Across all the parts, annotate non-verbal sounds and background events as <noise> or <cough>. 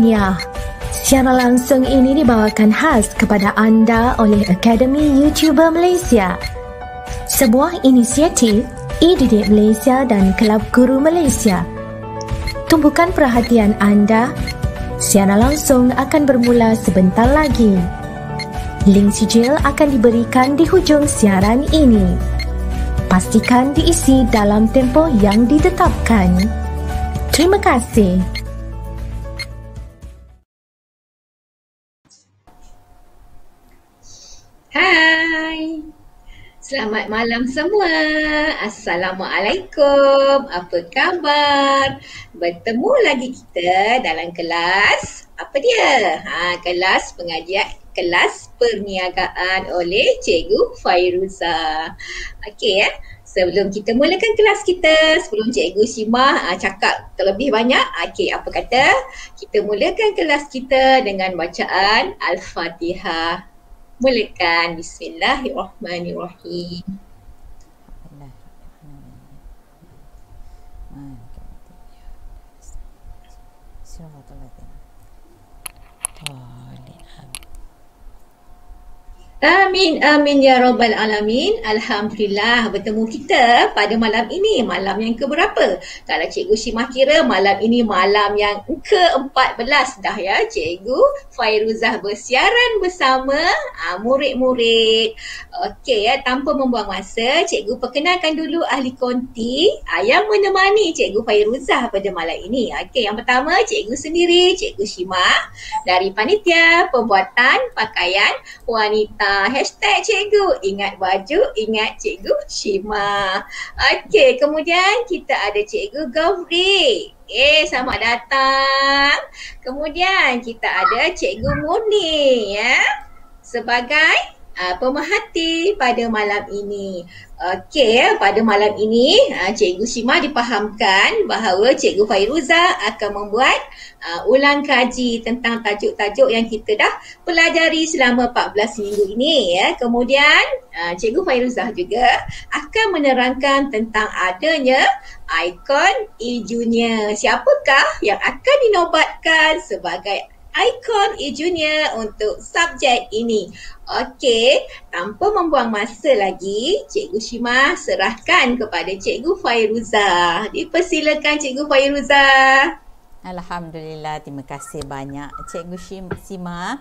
tahniah. Siaran langsung ini dibawakan khas kepada anda oleh Akademi YouTuber Malaysia. Sebuah inisiatif e Malaysia dan Kelab Guru Malaysia. Tumbukan perhatian anda, siaran langsung akan bermula sebentar lagi. Link sijil akan diberikan di hujung siaran ini. Pastikan diisi dalam tempoh yang ditetapkan. Terima kasih. Hai. Selamat malam semua. Assalamualaikum. Apa khabar? Bertemu lagi kita dalam kelas apa dia? Ha, kelas pengajian kelas perniagaan oleh Cikgu Fairuza. Okey eh. Sebelum kita mulakan kelas kita, sebelum Cikgu Simah uh, ah, cakap terlebih banyak, okey apa kata kita mulakan kelas kita dengan bacaan Al-Fatihah. Boleh kan? Bismillahirrahmanirrahim. Amin, amin ya rabbal alamin. Alhamdulillah bertemu kita pada malam ini, malam yang keberapa? Kalau cikgu simak kira, malam ini malam yang ke-14 dah ya cikgu. Fairuzah bersiaran bersama ah, murid-murid. Okey ya, tanpa membuang masa, cikgu perkenalkan dulu ahli konti uh, yang menemani cikgu Fairuzah pada malam ini. Okey, yang pertama cikgu sendiri, cikgu Syima dari Panitia Pembuatan Pakaian Wanita Ah, hashtag cikgu ingat baju ingat cikgu Shima. Okey, kemudian kita ada cikgu Gavri. Eh, sama datang. Kemudian kita ada cikgu Muni ya. Sebagai uh, pemerhati pada malam ini. Okey uh, ya, pada malam ini uh, Cikgu Sima dipahamkan bahawa Cikgu Fairuza akan membuat uh, ulang kaji tentang tajuk-tajuk yang kita dah pelajari selama 14 minggu ini ya. Kemudian uh, Cikgu Fairuza juga akan menerangkan tentang adanya ikon e-junior. Siapakah yang akan dinobatkan sebagai ikon e-junior untuk subjek ini. Okey, tanpa membuang masa lagi, Cikgu Shima serahkan kepada Cikgu Fairuza. Dipersilakan Cikgu Fairuza. Alhamdulillah, terima kasih banyak Cikgu Shima.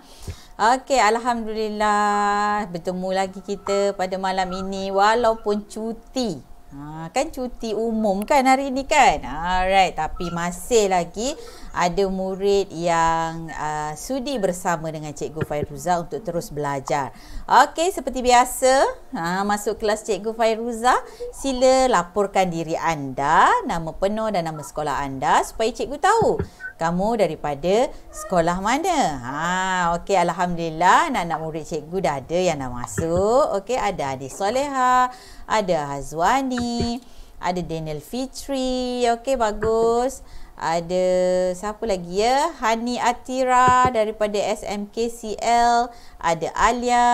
Okey, alhamdulillah bertemu lagi kita pada malam ini walaupun cuti. Ha, kan cuti umum kan hari ni kan Alright tapi masih lagi Ada murid yang uh, Sudi bersama dengan Cikgu Fairuza Untuk terus belajar Okey seperti biasa ha, Masuk kelas Cikgu Fairuza Sila laporkan diri anda Nama penuh dan nama sekolah anda Supaya Cikgu tahu kamu daripada sekolah mana? Ha, okey alhamdulillah anak-anak murid cikgu dah ada yang dah masuk. Okey, ada Adi Soleha, ada Hazwani, ada Daniel Fitri. Okey, bagus. Ada siapa lagi ya? Hani Atira daripada SMKCL. Ada Alia.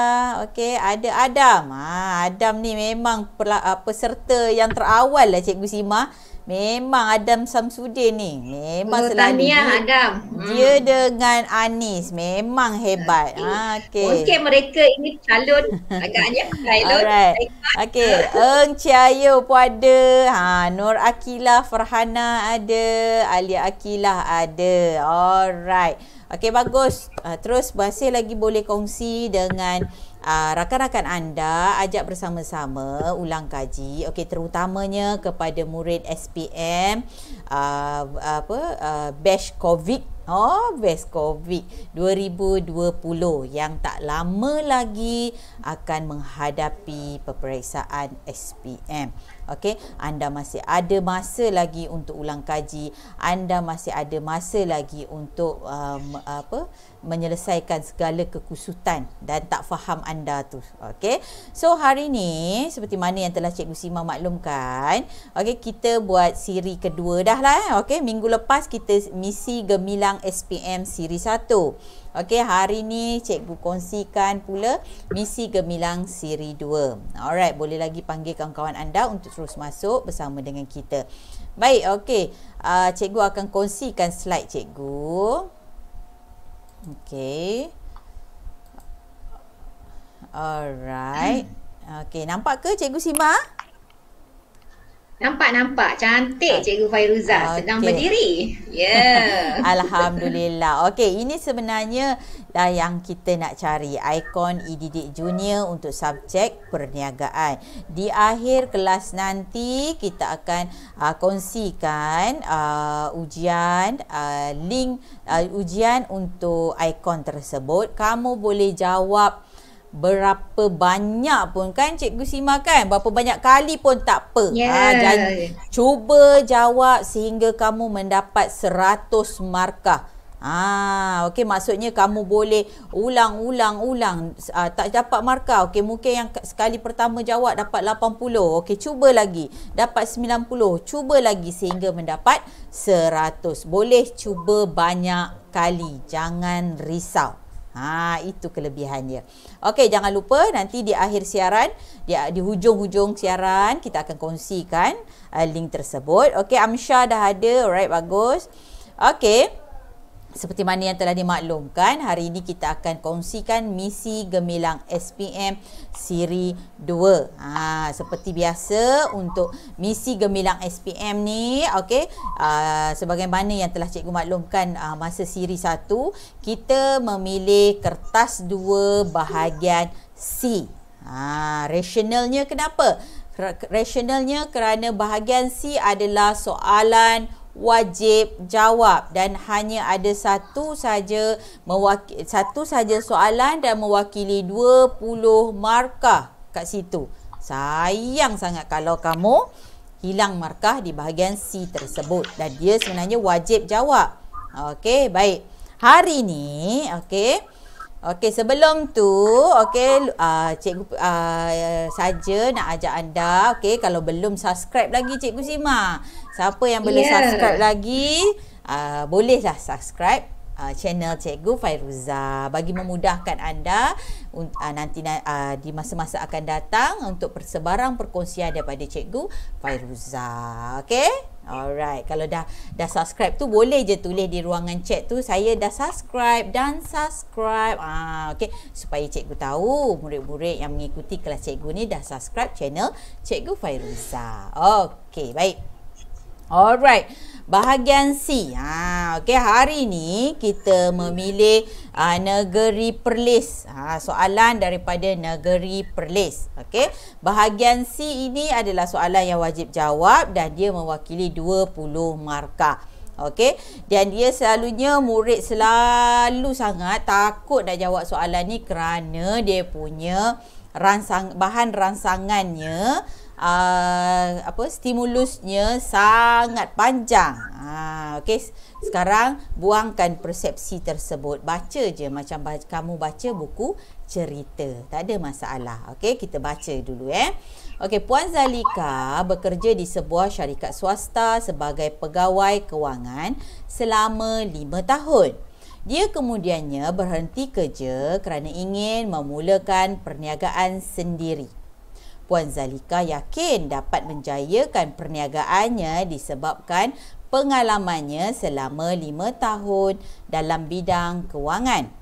Okey, ada Adam. Ha, Adam ni memang ah, peserta yang terawal lah Cikgu Sima. Memang Adam Samsudin ni Memang oh, selalu Tahniah dia, Adam Dia hmm. dengan Anis Memang hebat Okey. Ha, ah, okay. Mungkin mereka ini calon <laughs> Agaknya calon Alright Okay Eng Chiyo pun ada ha, Nur Akilah Farhana ada Ali Akilah ada Alright Okey bagus ha, Terus masih lagi boleh kongsi dengan uh, rakan-rakan anda ajak bersama-sama ulang kaji okey terutamanya kepada murid SPM uh, ah, apa uh, ah, bash covid Oh, best COVID 2020 yang tak lama lagi akan menghadapi peperiksaan SPM. Okey, anda masih ada masa lagi untuk ulang kaji, anda masih ada masa lagi untuk um, apa menyelesaikan segala kekusutan dan tak faham anda tu. Okey. So hari ni seperti mana yang telah Cikgu Sima maklumkan, okey kita buat siri kedua dah lah eh. Okey, minggu lepas kita misi Gemilang SPM siri 1. Okey, hari ni cikgu kongsikan pula misi gemilang siri 2. Alright, boleh lagi panggil kawan-kawan anda untuk terus masuk bersama dengan kita. Baik, okey. Uh, cikgu akan kongsikan slide cikgu. Okey. Alright. Okey, nampak ke cikgu Simah? Nampak nampak cantik ah. Cikgu Fairuza okay. sedang berdiri. Ya. Yeah. <laughs> Alhamdulillah. Okey, ini sebenarnya lah yang kita nak cari ikon ididik e junior untuk subjek perniagaan. Di akhir kelas nanti kita akan uh, kongsikan uh, ujian uh, link uh, ujian untuk ikon tersebut. Kamu boleh jawab berapa banyak pun kan cikgu Sima kan berapa banyak kali pun tak apa yeah. ha ya. janji cuba jawab sehingga kamu mendapat 100 markah Ah, okey maksudnya kamu boleh ulang-ulang ulang ha, tak dapat markah okey mungkin yang sekali pertama jawab dapat 80 okey cuba lagi dapat 90 cuba lagi sehingga mendapat 100 boleh cuba banyak kali jangan risau Ha, itu kelebihannya. Okey, jangan lupa nanti di akhir siaran, di, di hujung-hujung siaran, kita akan kongsikan uh, link tersebut. Okey, Amsha dah ada. Alright, bagus. Okey. Seperti mana yang telah dimaklumkan, hari ini kita akan kongsikan misi gemilang SPM Siri 2. Ha, seperti biasa untuk misi gemilang SPM ni, okay, aa, ha, sebagaimana yang telah cikgu maklumkan aa, ha, masa Siri 1, kita memilih kertas 2 bahagian C. Ha, rasionalnya kenapa? Rasionalnya kerana bahagian C adalah soalan wajib jawab dan hanya ada satu saja satu saja soalan dan mewakili 20 markah kat situ. Sayang sangat kalau kamu hilang markah di bahagian C tersebut dan dia sebenarnya wajib jawab. Okey, baik. Hari ini. okey. Okey, sebelum tu, okey, uh, cikgu uh, saja nak ajak anda, okey, kalau belum subscribe lagi Cikgu Sima. Siapa yang belum yeah. subscribe lagi, uh, bolehlah subscribe. Uh, channel Cikgu Fairuza bagi memudahkan anda uh, nanti uh, di masa-masa akan datang untuk persebarang perkongsian daripada Cikgu Fairuza okey alright kalau dah dah subscribe tu boleh je tulis di ruangan chat tu saya dah subscribe dan subscribe ah uh, okey supaya cikgu tahu murid-murid yang mengikuti kelas cikgu ni dah subscribe channel Cikgu Fairuza okey baik Alright. Bahagian C. Ha, okay. Hari ni kita memilih uh, negeri Perlis. Ha, soalan daripada negeri Perlis. Okay. Bahagian C ini adalah soalan yang wajib jawab dan dia mewakili 20 markah. Okey, dan dia selalunya murid selalu sangat takut nak jawab soalan ni kerana dia punya rangsang, bahan rangsangannya uh, apa stimulusnya sangat panjang. Ha uh, okey sekarang buangkan persepsi tersebut. Baca je macam ba- kamu baca buku cerita. Tak ada masalah. Okey kita baca dulu eh. Okey Puan Zalika bekerja di sebuah syarikat swasta sebagai pegawai kewangan selama 5 tahun. Dia kemudiannya berhenti kerja kerana ingin memulakan perniagaan sendiri. Puan Zalika yakin dapat menjayakan perniagaannya disebabkan pengalamannya selama 5 tahun dalam bidang kewangan.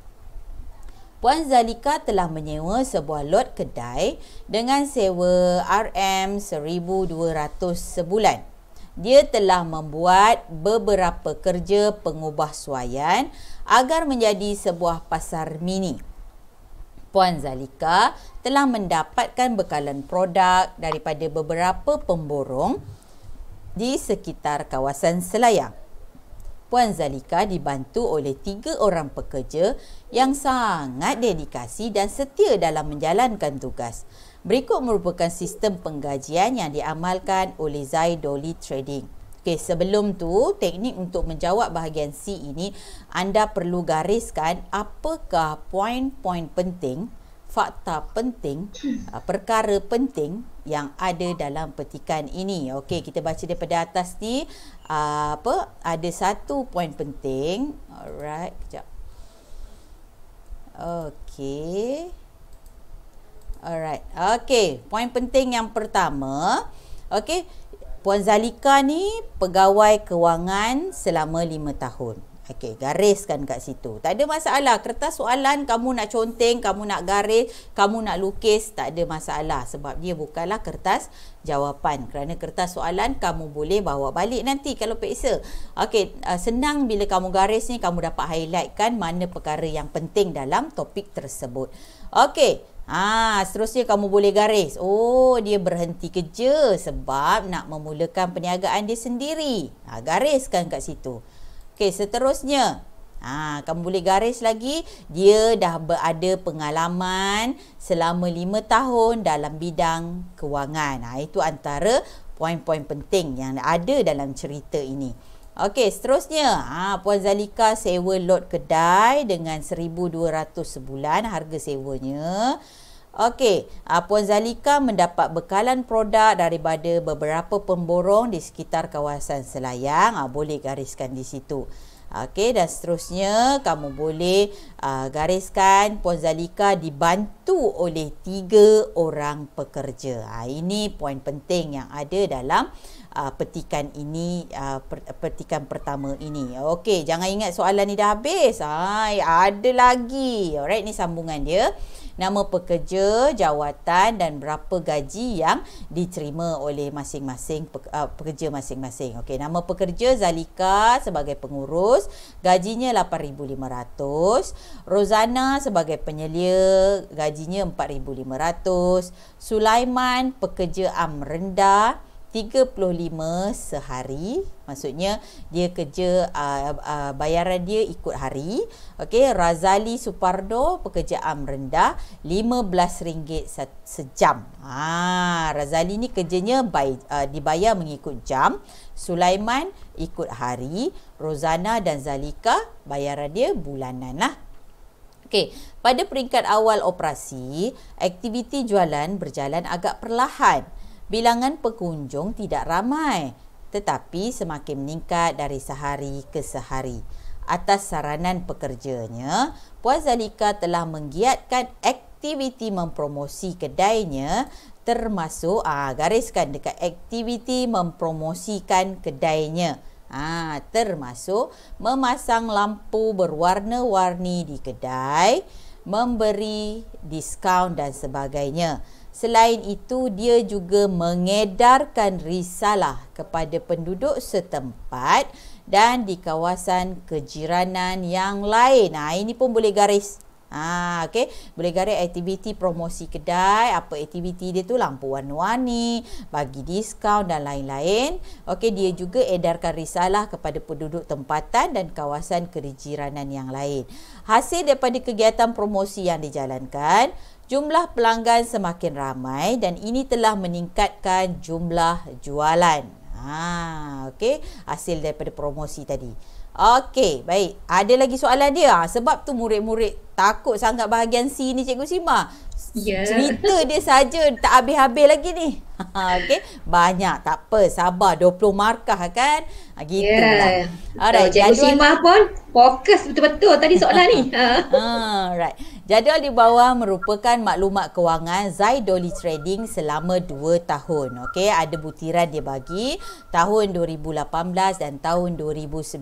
Puan Zalika telah menyewa sebuah lot kedai dengan sewa RM1200 sebulan. Dia telah membuat beberapa kerja pengubah suayan agar menjadi sebuah pasar mini. Puan Zalika telah mendapatkan bekalan produk daripada beberapa pemborong di sekitar kawasan Selayang. Puan Zalika dibantu oleh tiga orang pekerja yang sangat dedikasi dan setia dalam menjalankan tugas. Berikut merupakan sistem penggajian yang diamalkan oleh Zaidoli Trading. Okey, sebelum tu teknik untuk menjawab bahagian C ini anda perlu gariskan apakah poin-poin penting, fakta penting, uh, perkara penting yang ada dalam petikan ini. Okey, kita baca daripada atas ni uh, apa? Ada satu poin penting. Alright, kejap. Okey. Alright. Okey, poin penting yang pertama. Okey, Puan Zalika ni pegawai kewangan selama 5 tahun. Okey, gariskan kat situ. Tak ada masalah. Kertas soalan kamu nak conteng, kamu nak garis, kamu nak lukis, tak ada masalah. Sebab dia bukanlah kertas jawapan. Kerana kertas soalan kamu boleh bawa balik nanti kalau peksa. Okey, ah, senang bila kamu garis ni, kamu dapat highlightkan mana perkara yang penting dalam topik tersebut. Okey, Ah, seterusnya kamu boleh garis. Oh, dia berhenti kerja sebab nak memulakan perniagaan dia sendiri. Ah, gariskan kat situ. Okey, seterusnya. Ah, kamu boleh garis lagi. Dia dah berada pengalaman selama 5 tahun dalam bidang kewangan. Ah, itu antara poin-poin penting yang ada dalam cerita ini. Okey, seterusnya, ha, Puan Zalika sewa lot kedai dengan 1200 sebulan harga sewanya. Okey, Puan Zalika mendapat bekalan produk daripada beberapa pemborong di sekitar kawasan Selayang. Ah, boleh gariskan di situ. Okey, dan seterusnya kamu boleh ah, gariskan Puan Zalika dibantu oleh tiga orang pekerja. Ah, ini poin penting yang ada dalam petikan ini, petikan pertama ini. Okey, jangan ingat soalan ni dah habis. Ada lagi. Alright, ni sambungan dia nama pekerja, jawatan dan berapa gaji yang diterima oleh masing-masing uh, pekerja masing-masing. Okey, nama pekerja Zalika sebagai pengurus, gajinya 8500. Rozana sebagai penyelia, gajinya 4500. Sulaiman pekerja am rendah 35 sehari maksudnya dia kerja uh, uh, bayaran dia ikut hari okey Razali Supardo pekerja am rendah RM15 sejam ha Razali ni kerjanya by, uh, dibayar mengikut jam Sulaiman ikut hari Rozana dan Zalika bayaran dia bulanan lah Okey, pada peringkat awal operasi, aktiviti jualan berjalan agak perlahan bilangan pengunjung tidak ramai tetapi semakin meningkat dari sehari ke sehari. Atas saranan pekerjanya, Puan Zalika telah menggiatkan aktiviti mempromosi kedainya termasuk ah gariskan dekat aktiviti mempromosikan kedainya. Ah termasuk memasang lampu berwarna-warni di kedai, memberi diskaun dan sebagainya. Selain itu, dia juga mengedarkan risalah kepada penduduk setempat dan di kawasan kejiranan yang lain. Ha, ini pun boleh garis. Ha, okay. Boleh garis aktiviti promosi kedai, apa aktiviti dia tu, lampu warna-warni, bagi diskaun dan lain-lain. Okay, dia juga edarkan risalah kepada penduduk tempatan dan kawasan kejiranan yang lain. Hasil daripada kegiatan promosi yang dijalankan, jumlah pelanggan semakin ramai dan ini telah meningkatkan jumlah jualan. Ha, okay. Hasil daripada promosi tadi. Okey, baik. Ada lagi soalan dia? Ha, sebab tu murid-murid takut sangat bahagian C ni Cikgu Sima. Yeah. Cerita dia saja tak habis-habis lagi ni. <laughs> okay. Banyak tak apa. Sabar 20 markah kan. Ha, gitu yeah. lah. Ya. Alright. So, Cikgu Syimah pun fokus betul-betul tadi soalan ni. <laughs> Alright. Jadual di bawah merupakan maklumat kewangan Zaidoli Trading selama 2 tahun. okay ada butiran dia bagi tahun 2018 dan tahun 2019.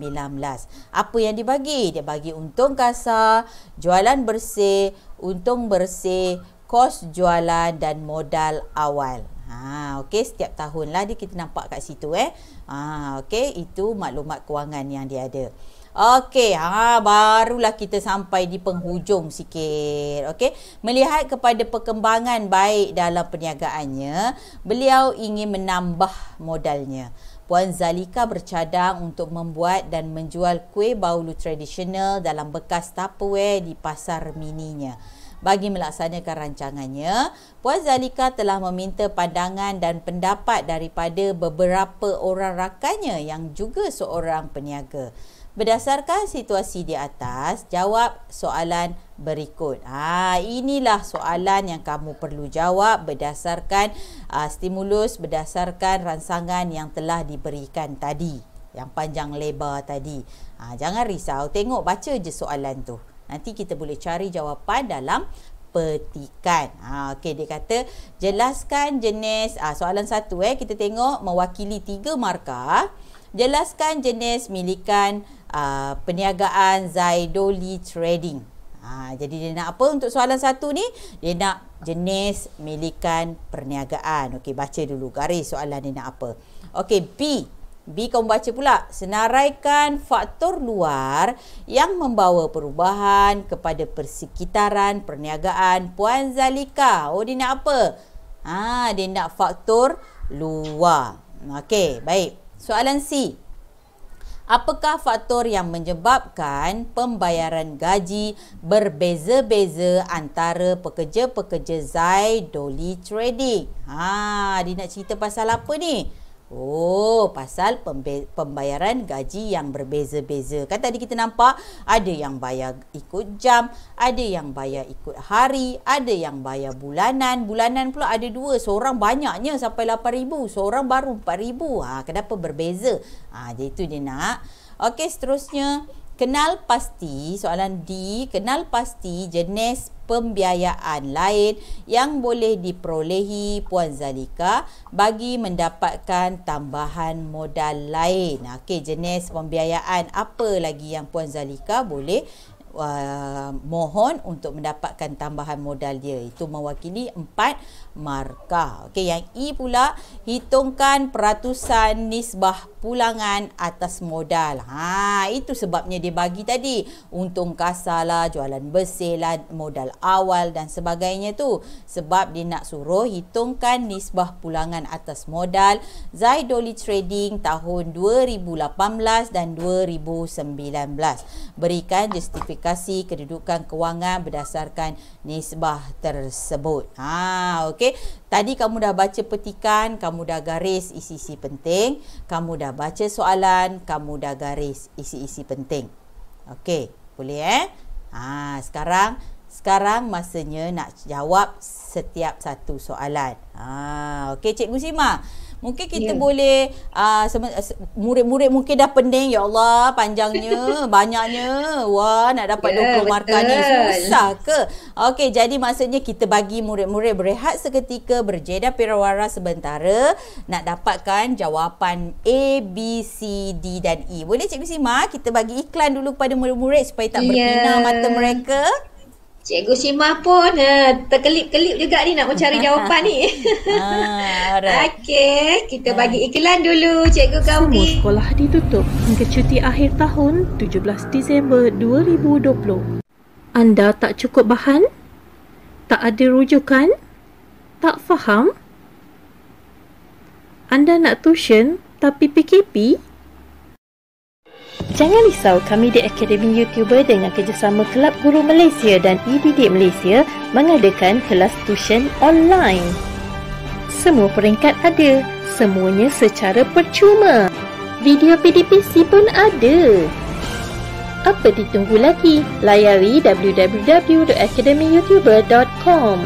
Apa yang dibagi? Dia bagi untung kasar, jualan bersih, untung bersih, kos jualan dan modal awal. Ha, okay setiap tahun lah dia kita nampak kat situ eh. Ha, okay itu maklumat kewangan yang dia ada. Okey, ha barulah kita sampai di penghujung sikit. Okey, melihat kepada perkembangan baik dalam perniagaannya, beliau ingin menambah modalnya. Puan Zalika bercadang untuk membuat dan menjual kuih baulu tradisional dalam bekas tupperware di pasar mininya bagi melaksanakan rancangannya. Puan Zalika telah meminta pandangan dan pendapat daripada beberapa orang rakannya yang juga seorang peniaga. Berdasarkan situasi di atas, jawab soalan berikut. Ah, ha, inilah soalan yang kamu perlu jawab berdasarkan uh, stimulus, berdasarkan rangsangan yang telah diberikan tadi, yang panjang lebar tadi. Ha, jangan risau, tengok baca je soalan tu. Nanti kita boleh cari jawapan dalam petikan. Ha, Okey, dia kata jelaskan jenis ha, soalan satu eh. Kita tengok mewakili tiga markah. Jelaskan jenis milikan uh, perniagaan Zaidoli Trading. Ha, jadi dia nak apa untuk soalan satu ni? Dia nak jenis milikan perniagaan. Okey, baca dulu garis soalan dia nak apa. Okey, B. B kamu baca pula senaraikan faktor luar yang membawa perubahan kepada persekitaran perniagaan Puan Zalika. Oh dia nak apa? Ha dia nak faktor luar. Okey, baik. Soalan C. Apakah faktor yang menyebabkan pembayaran gaji berbeza-beza antara pekerja-pekerja Zai Dolly Trading? Ha, dia nak cerita pasal apa ni? Oh, pasal pembayaran gaji yang berbeza-beza. Kan tadi kita nampak ada yang bayar ikut jam, ada yang bayar ikut hari, ada yang bayar bulanan. Bulanan pula ada dua, seorang banyaknya sampai RM8,000, seorang baru RM4,000. Ha, kenapa berbeza? Ha, jadi itu dia nak. Okey, seterusnya. Kenal pasti, soalan D, kenal pasti jenis pembiayaan lain yang boleh diperolehi Puan Zalika bagi mendapatkan tambahan modal lain. Okey, jenis pembiayaan apa lagi yang Puan Zalika boleh Uh, mohon untuk mendapatkan tambahan modal dia itu mewakili empat markah. Okey, yang i e pula hitungkan peratusan nisbah pulangan atas modal. Ha, itu sebabnya dia bagi tadi. Untung kasar lah, jualan bersih lah, modal awal dan sebagainya tu. Sebab dia nak suruh hitungkan nisbah pulangan atas modal Zaidoli Trading tahun 2018 dan 2019. Berikan justifikasi kedudukan kewangan berdasarkan nisbah tersebut. Ha, okay. Tadi kamu dah baca petikan, kamu dah garis isi-isi penting, kamu dah baca soalan, kamu dah garis isi-isi penting. Okey, boleh eh? Ha, sekarang sekarang masanya nak jawab setiap satu soalan. Ha, okey Cikgu Simak mungkin kita yeah. boleh uh, ah, sem- eh, murid-murid mungkin dah pening ya Allah panjangnya <laughs> banyaknya wah nak dapat yeah, 20 markah ni susah ke okey jadi maksudnya kita bagi murid-murid berehat seketika berjeda perawara sementara nak dapatkan jawapan A B C D dan E boleh cikgu Sima kita bagi iklan dulu pada murid-murid supaya tak yeah. berpina mata mereka Cikgu Syima pun uh, terkelip-kelip juga ni nak mencari <laughs> jawapan ni. Ha, ah, right. Okey, kita bagi iklan dulu Cikgu Gawi. Semua sekolah ditutup hingga cuti akhir tahun 17 Disember 2020. Anda tak cukup bahan? Tak ada rujukan? Tak faham? Anda nak tuition tapi PKP? Jangan risau, kami di Akademi YouTuber dengan kerjasama Kelab Guru Malaysia dan eDidik Malaysia mengadakan kelas tuition online. Semua peringkat ada, semuanya secara percuma. Video PDPC pun ada. Apa ditunggu lagi? Layari www.academyyoutuber.com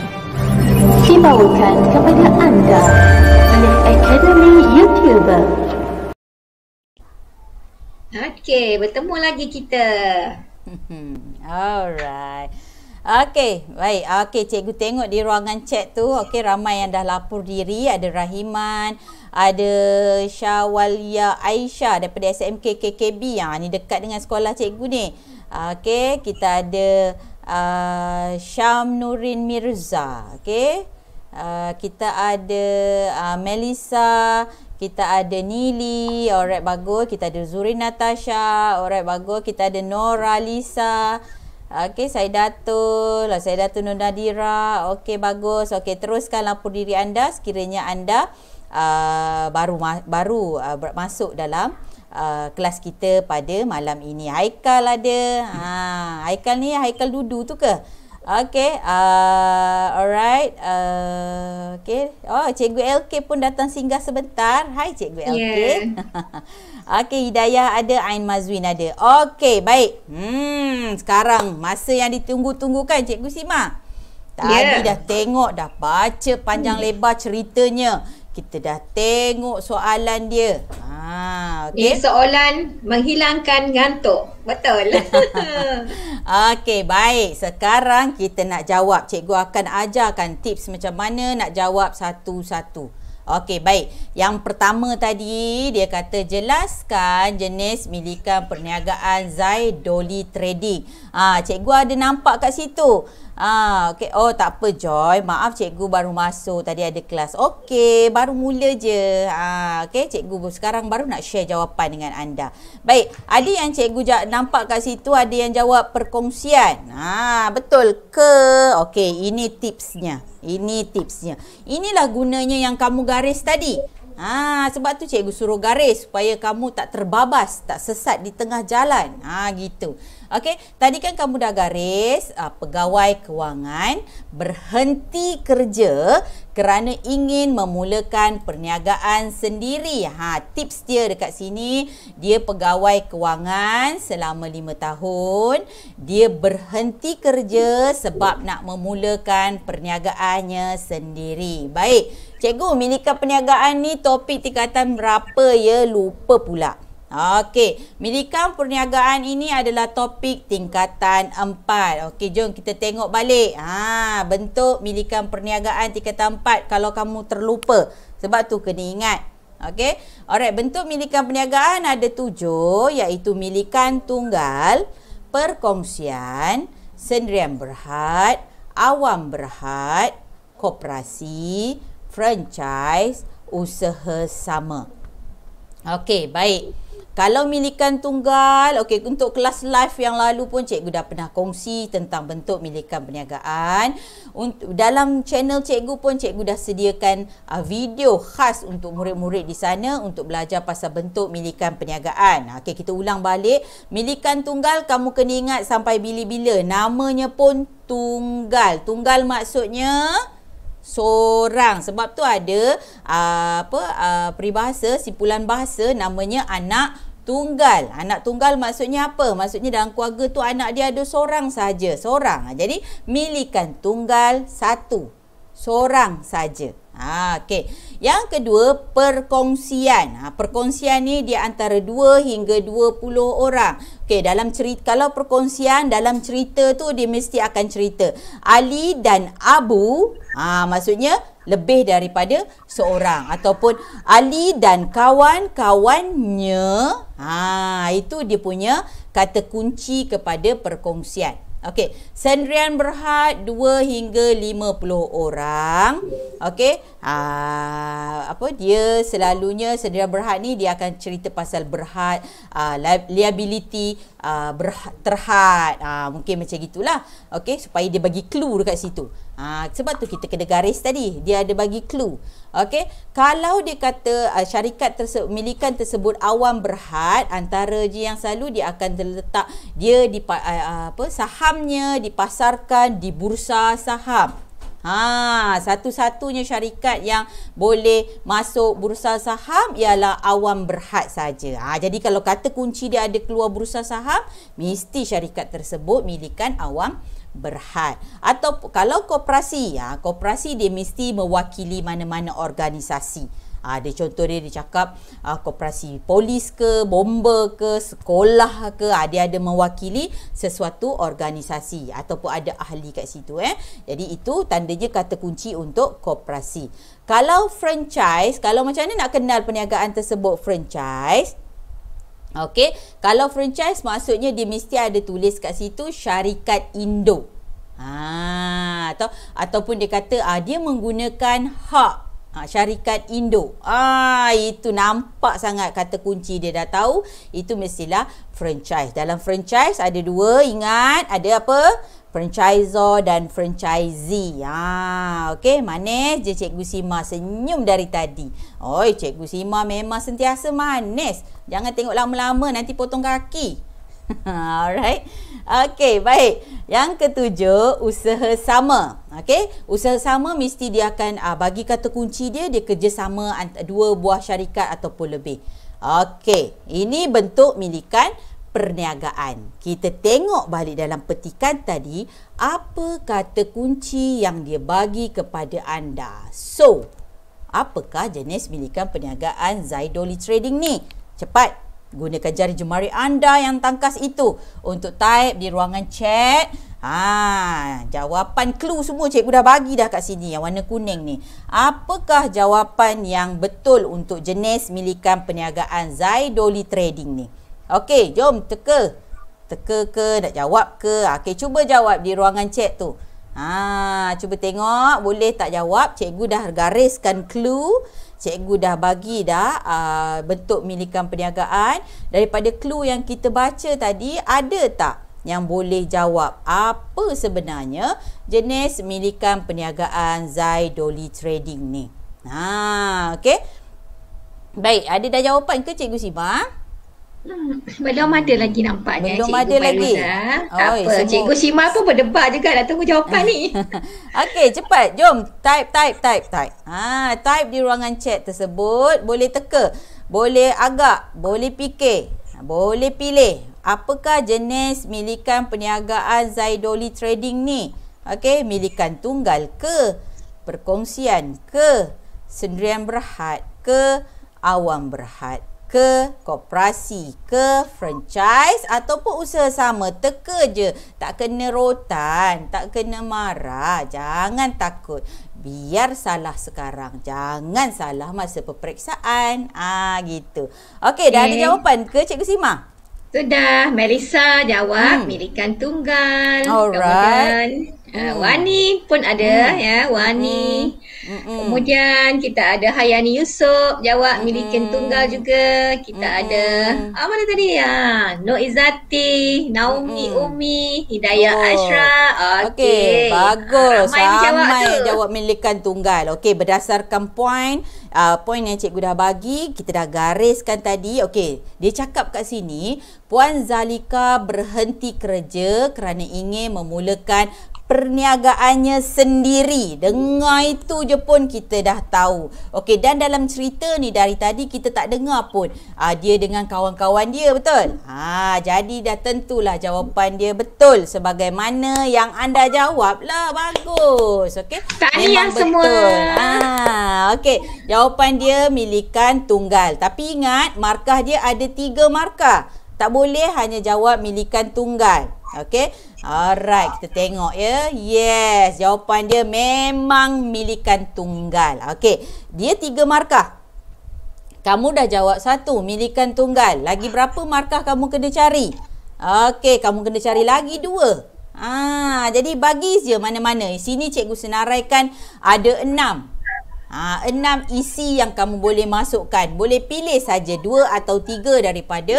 Dibawakan kepada anda oleh Akademi YouTuber. Okey, bertemu lagi kita. <laughs> Alright. Okey, baik. Okey, cikgu tengok di ruangan chat tu. Okey, ramai yang dah lapor diri. Ada Rahiman, ada Syawalia Aisyah daripada SMK KKB. Ha, ah, ni dekat dengan sekolah cikgu ni. Okey, kita ada uh, Syam Nurin Mirza. Okey. Uh, kita ada uh, Melissa kita ada Nili, alright bagus. Kita ada Zuri Natasha, alright bagus. Kita ada Nora Lisa. Okey, saya Datul. Lah, saya Datul Nunadira. Okey, bagus. Okey, teruskan lampu diri anda sekiranya anda uh, baru baru uh, masuk dalam uh, kelas kita pada malam ini. Haikal ada. Ha, Haikal ni Haikal Dudu tu ke? Okay, uh, alright. Uh, okay. Oh, Cikgu LK pun datang singgah sebentar. Hai, Cikgu yeah. LK. <laughs> okay, Hidayah ada, Ain Mazwin ada. Okay, baik. Hmm, sekarang masa yang ditunggu-tunggu kan, Cikgu Sima? Tadi yeah. dah tengok, dah baca panjang hmm. lebar ceritanya kita dah tengok soalan dia. Ha, okay. Ini soalan menghilangkan ngantuk. Betul. <laughs> Okey, baik. Sekarang kita nak jawab. Cikgu akan ajarkan tips macam mana nak jawab satu-satu. Okey, baik. Yang pertama tadi, dia kata jelaskan jenis milikan perniagaan Zaidoli Trading. Ha, cikgu ada nampak kat situ. Ah, okey. Oh, tak apa Joy. Maaf cikgu baru masuk tadi ada kelas. Okey, baru mula je. Ah, okey cikgu sekarang baru nak share jawapan dengan anda. Baik, ada yang cikgu nampak kat situ ada yang jawab perkongsian. Ah, betul ke? Okey, ini tipsnya. Ini tipsnya. Inilah gunanya yang kamu garis tadi. Ah, sebab tu cikgu suruh garis supaya kamu tak terbabas, tak sesat di tengah jalan. Ah, gitu. Okey, tadi kan kamu dah garis uh, pegawai kewangan berhenti kerja kerana ingin memulakan perniagaan sendiri. Ha, tips dia dekat sini, dia pegawai kewangan selama 5 tahun, dia berhenti kerja sebab nak memulakan perniagaannya sendiri. Baik, cikgu, milikan perniagaan ni topik tingkatan berapa ya? Lupa pula. Okey, milikan perniagaan ini adalah topik tingkatan 4. Okey, jom kita tengok balik. Ha, bentuk milikan perniagaan tingkatan 4 kalau kamu terlupa. Sebab tu kena ingat. Okey. Alright, bentuk milikan perniagaan ada 7 iaitu milikan tunggal, perkongsian, sendirian berhad, awam berhad, koperasi, franchise, usaha sama. Okey, baik. Kalau milikan tunggal, okey untuk kelas live yang lalu pun cikgu dah pernah kongsi tentang bentuk milikan perniagaan. Untuk dalam channel cikgu pun cikgu dah sediakan uh, video khas untuk murid-murid di sana untuk belajar pasal bentuk milikan perniagaan. Ah, okey, kita ulang balik. Milikan tunggal kamu kena ingat sampai bila-bila. Namanya pun tunggal. Tunggal maksudnya seorang sebab tu ada uh, apa uh, peribahasa simpulan bahasa namanya anak tunggal. Anak tunggal maksudnya apa? Maksudnya dalam keluarga tu anak dia ada seorang saja, seorang. Ha, jadi milikan tunggal satu. Seorang saja. Ha, okay. Yang kedua, perkongsian. Ha, perkongsian ni di antara 2 hingga 20 orang. Okay, dalam cerita, kalau perkongsian dalam cerita tu dia mesti akan cerita. Ali dan Abu, ha, maksudnya lebih daripada seorang ataupun Ali dan kawan-kawannya. Ha, itu dia punya kata kunci kepada perkongsian. Okey, Sendrian Berhad 2 hingga 50 orang. Okey. Ha apa dia selalunya sendirian Berhad ni dia akan cerita pasal berhad, uh, liability uh, ah, berhad, terhad. Uh, mungkin macam gitulah. Okey, supaya dia bagi clue dekat situ. Ha, sebab tu kita kena garis tadi. Dia ada bagi clue. Okey, kalau dia kata uh, syarikat tersebut milikan tersebut awam berhad antara je yang selalu dia akan terletak dia di uh, uh, apa sahamnya dipasarkan di bursa saham. Ha, satu-satunya syarikat yang boleh masuk bursa saham ialah awam berhad saja. Ha, jadi kalau kata kunci dia ada keluar bursa saham, mesti syarikat tersebut milikan awam berhad atau kalau koperasi ya koperasi dia mesti mewakili mana-mana organisasi ada ah, ha, contoh dia dia ha, koperasi polis ke bomba ke sekolah ke ha, ada mewakili sesuatu organisasi ataupun ada ahli kat situ eh jadi itu tandanya kata kunci untuk koperasi kalau franchise kalau macam mana nak kenal perniagaan tersebut franchise Okey, kalau franchise maksudnya dia mesti ada tulis kat situ syarikat Indo. Ha, atau ataupun dia kata ah dia menggunakan hak ha, syarikat Indo. Ah itu nampak sangat kata kunci dia dah tahu itu mestilah franchise. Dalam franchise ada dua, ingat ada apa? franchisor dan franchisee. Ha, okey, manis je Cikgu Sima senyum dari tadi. Oi, Cikgu Sima memang sentiasa manis. Jangan tengok lama-lama nanti potong kaki. <laughs> Alright. Okey, baik. Yang ketujuh, usaha sama. Okey, usaha sama mesti dia akan uh, bagi kata kunci dia dia kerjasama antara dua buah syarikat ataupun lebih. Okey, ini bentuk milikan perniagaan. Kita tengok balik dalam petikan tadi apa kata kunci yang dia bagi kepada anda. So, apakah jenis milikan perniagaan Zaidoli Trading ni? Cepat gunakan jari jemari anda yang tangkas itu untuk type di ruangan chat. Ha, jawapan clue semua cikgu dah bagi dah kat sini yang warna kuning ni. Apakah jawapan yang betul untuk jenis milikan perniagaan Zaidoli Trading ni? Okey, jom teka. Teka ke, nak jawab ke. Ah, okey, cuba jawab di ruangan chat tu. Ha, cuba tengok boleh tak jawab. Cikgu dah gariskan clue. Cikgu dah bagi dah uh, bentuk milikan perniagaan. Daripada clue yang kita baca tadi, ada tak yang boleh jawab apa sebenarnya jenis milikan perniagaan Zaidoli Trading ni? Ha, okey. Baik, ada dah jawapan ke Cikgu Simah? Hmm, Belum ada lagi nampaknya Belum Cikgu ada lagi Tak Oi, apa semua. Cikgu Shima pun berdebar juga Dah tunggu jawapan ni <laughs> Okey cepat Jom Type type type type ha, Type di ruangan chat tersebut Boleh teka Boleh agak Boleh fikir Boleh pilih Apakah jenis milikan perniagaan Zaidoli Trading ni? Okey, milikan tunggal ke? Perkongsian ke? Sendirian berhad ke? Awam berhad ke koperasi ke franchise ataupun usaha sama teka je tak kena rotan tak kena marah jangan takut biar salah sekarang jangan salah masa peperiksaan ah gitu okey dah ada jawapan ke cikgu Sima sudah Melissa jawab hmm. milikan tunggal Alright. kemudian Uh, Wani pun ada mm. ya Wani. Mm. Kemudian kita ada Hayani Yusof jawab mm. milikin hmm. tunggal juga. Kita mm. ada apa ah, tadi ya? Ah, no Izati, Naomi mm. Umi, Hidayah oh. Ashra. Okey, okay. bagus. Ah, Ramai, Ramai jawab, jawab milikan tunggal. Okey, berdasarkan point uh, point yang cikgu dah bagi, kita dah gariskan tadi. Okey, dia cakap kat sini Puan Zalika berhenti kerja kerana ingin memulakan perniagaannya sendiri. Dengar itu je pun kita dah tahu. Okey dan dalam cerita ni dari tadi kita tak dengar pun ha, dia dengan kawan-kawan dia betul? Ha jadi dah tentulah jawapan dia betul sebagaimana yang anda jawab lah bagus. Okey. Tahniah semua. Ha okey. Jawapan dia milikan tunggal. Tapi ingat markah dia ada tiga markah. Tak boleh hanya jawab milikan tunggal. Okay. Alright. Kita tengok ya. Yes. Jawapan dia memang milikan tunggal. Okay. Dia tiga markah. Kamu dah jawab satu. Milikan tunggal. Lagi berapa markah kamu kena cari? Okay. Kamu kena cari lagi dua. Ah, jadi bagi je mana-mana. Sini cikgu senaraikan ada enam. Ha, enam isi yang kamu boleh masukkan Boleh pilih saja dua atau tiga daripada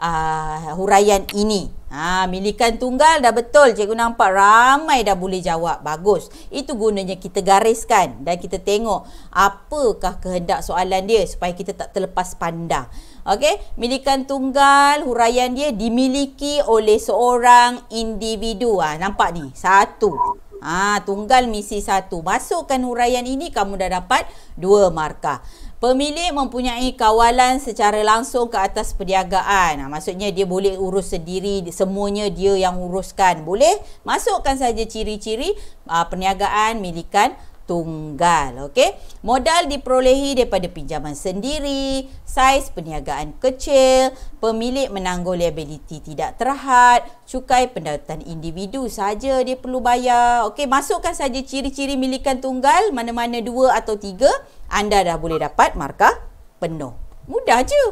uh, huraian ini Ha, milikan tunggal dah betul. Cikgu nampak ramai dah boleh jawab. Bagus. Itu gunanya kita gariskan dan kita tengok apakah kehendak soalan dia supaya kita tak terlepas pandang. Okey, milikan tunggal huraian dia dimiliki oleh seorang individu. Ha, nampak ni, satu. Ha, tunggal misi satu. Masukkan huraian ini kamu dah dapat dua markah. Pemilik mempunyai kawalan secara langsung ke atas perniagaan. Ah, maksudnya dia boleh urus sendiri, semuanya dia yang uruskan. Boleh masukkan saja ciri-ciri ah, perniagaan milikan tunggal. Okey. Modal diperolehi daripada pinjaman sendiri, saiz perniagaan kecil, pemilik menanggung liability tidak terhad, cukai pendapatan individu saja dia perlu bayar. Okey, masukkan saja ciri-ciri milikan tunggal, mana-mana dua atau tiga, anda dah boleh dapat markah penuh. Mudah je.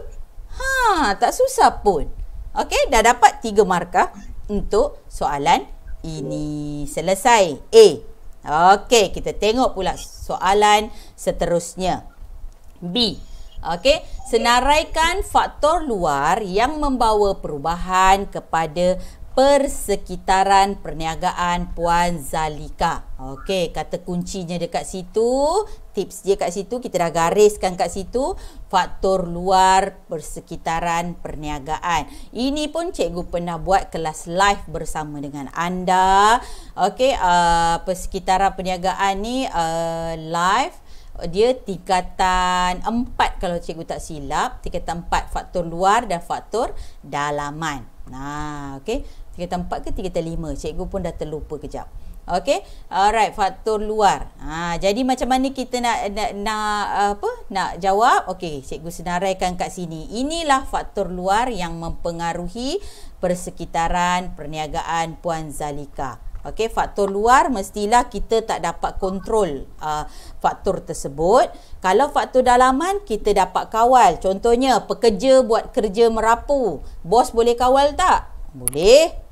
Ha, tak susah pun. Okey, dah dapat tiga markah untuk soalan ini. Selesai. A. Okey, kita tengok pula soalan seterusnya. B. Okey, senaraikan faktor luar yang membawa perubahan kepada persekitaran perniagaan Puan Zalika. Okey, kata kuncinya dekat situ tips dia kat situ kita dah gariskan kat situ faktor luar persekitaran perniagaan. Ini pun cikgu pernah buat kelas live bersama dengan anda. Okey, uh, persekitaran perniagaan ni uh, live dia tingkatan empat kalau cikgu tak silap, tingkatan empat faktor luar dan faktor dalaman. Nah, okey. Tingkatan 4 ke tingkatan lima Cikgu pun dah terlupa kejap. Okey. Alright, faktor luar. Ha, jadi macam mana kita nak nak, nak apa? Nak jawab. Okey, cikgu senaraikan kat sini. Inilah faktor luar yang mempengaruhi persekitaran perniagaan Puan Zalika. Okey, faktor luar mestilah kita tak dapat kontrol uh, faktor tersebut. Kalau faktor dalaman kita dapat kawal. Contohnya, pekerja buat kerja merapu. Bos boleh kawal tak? Boleh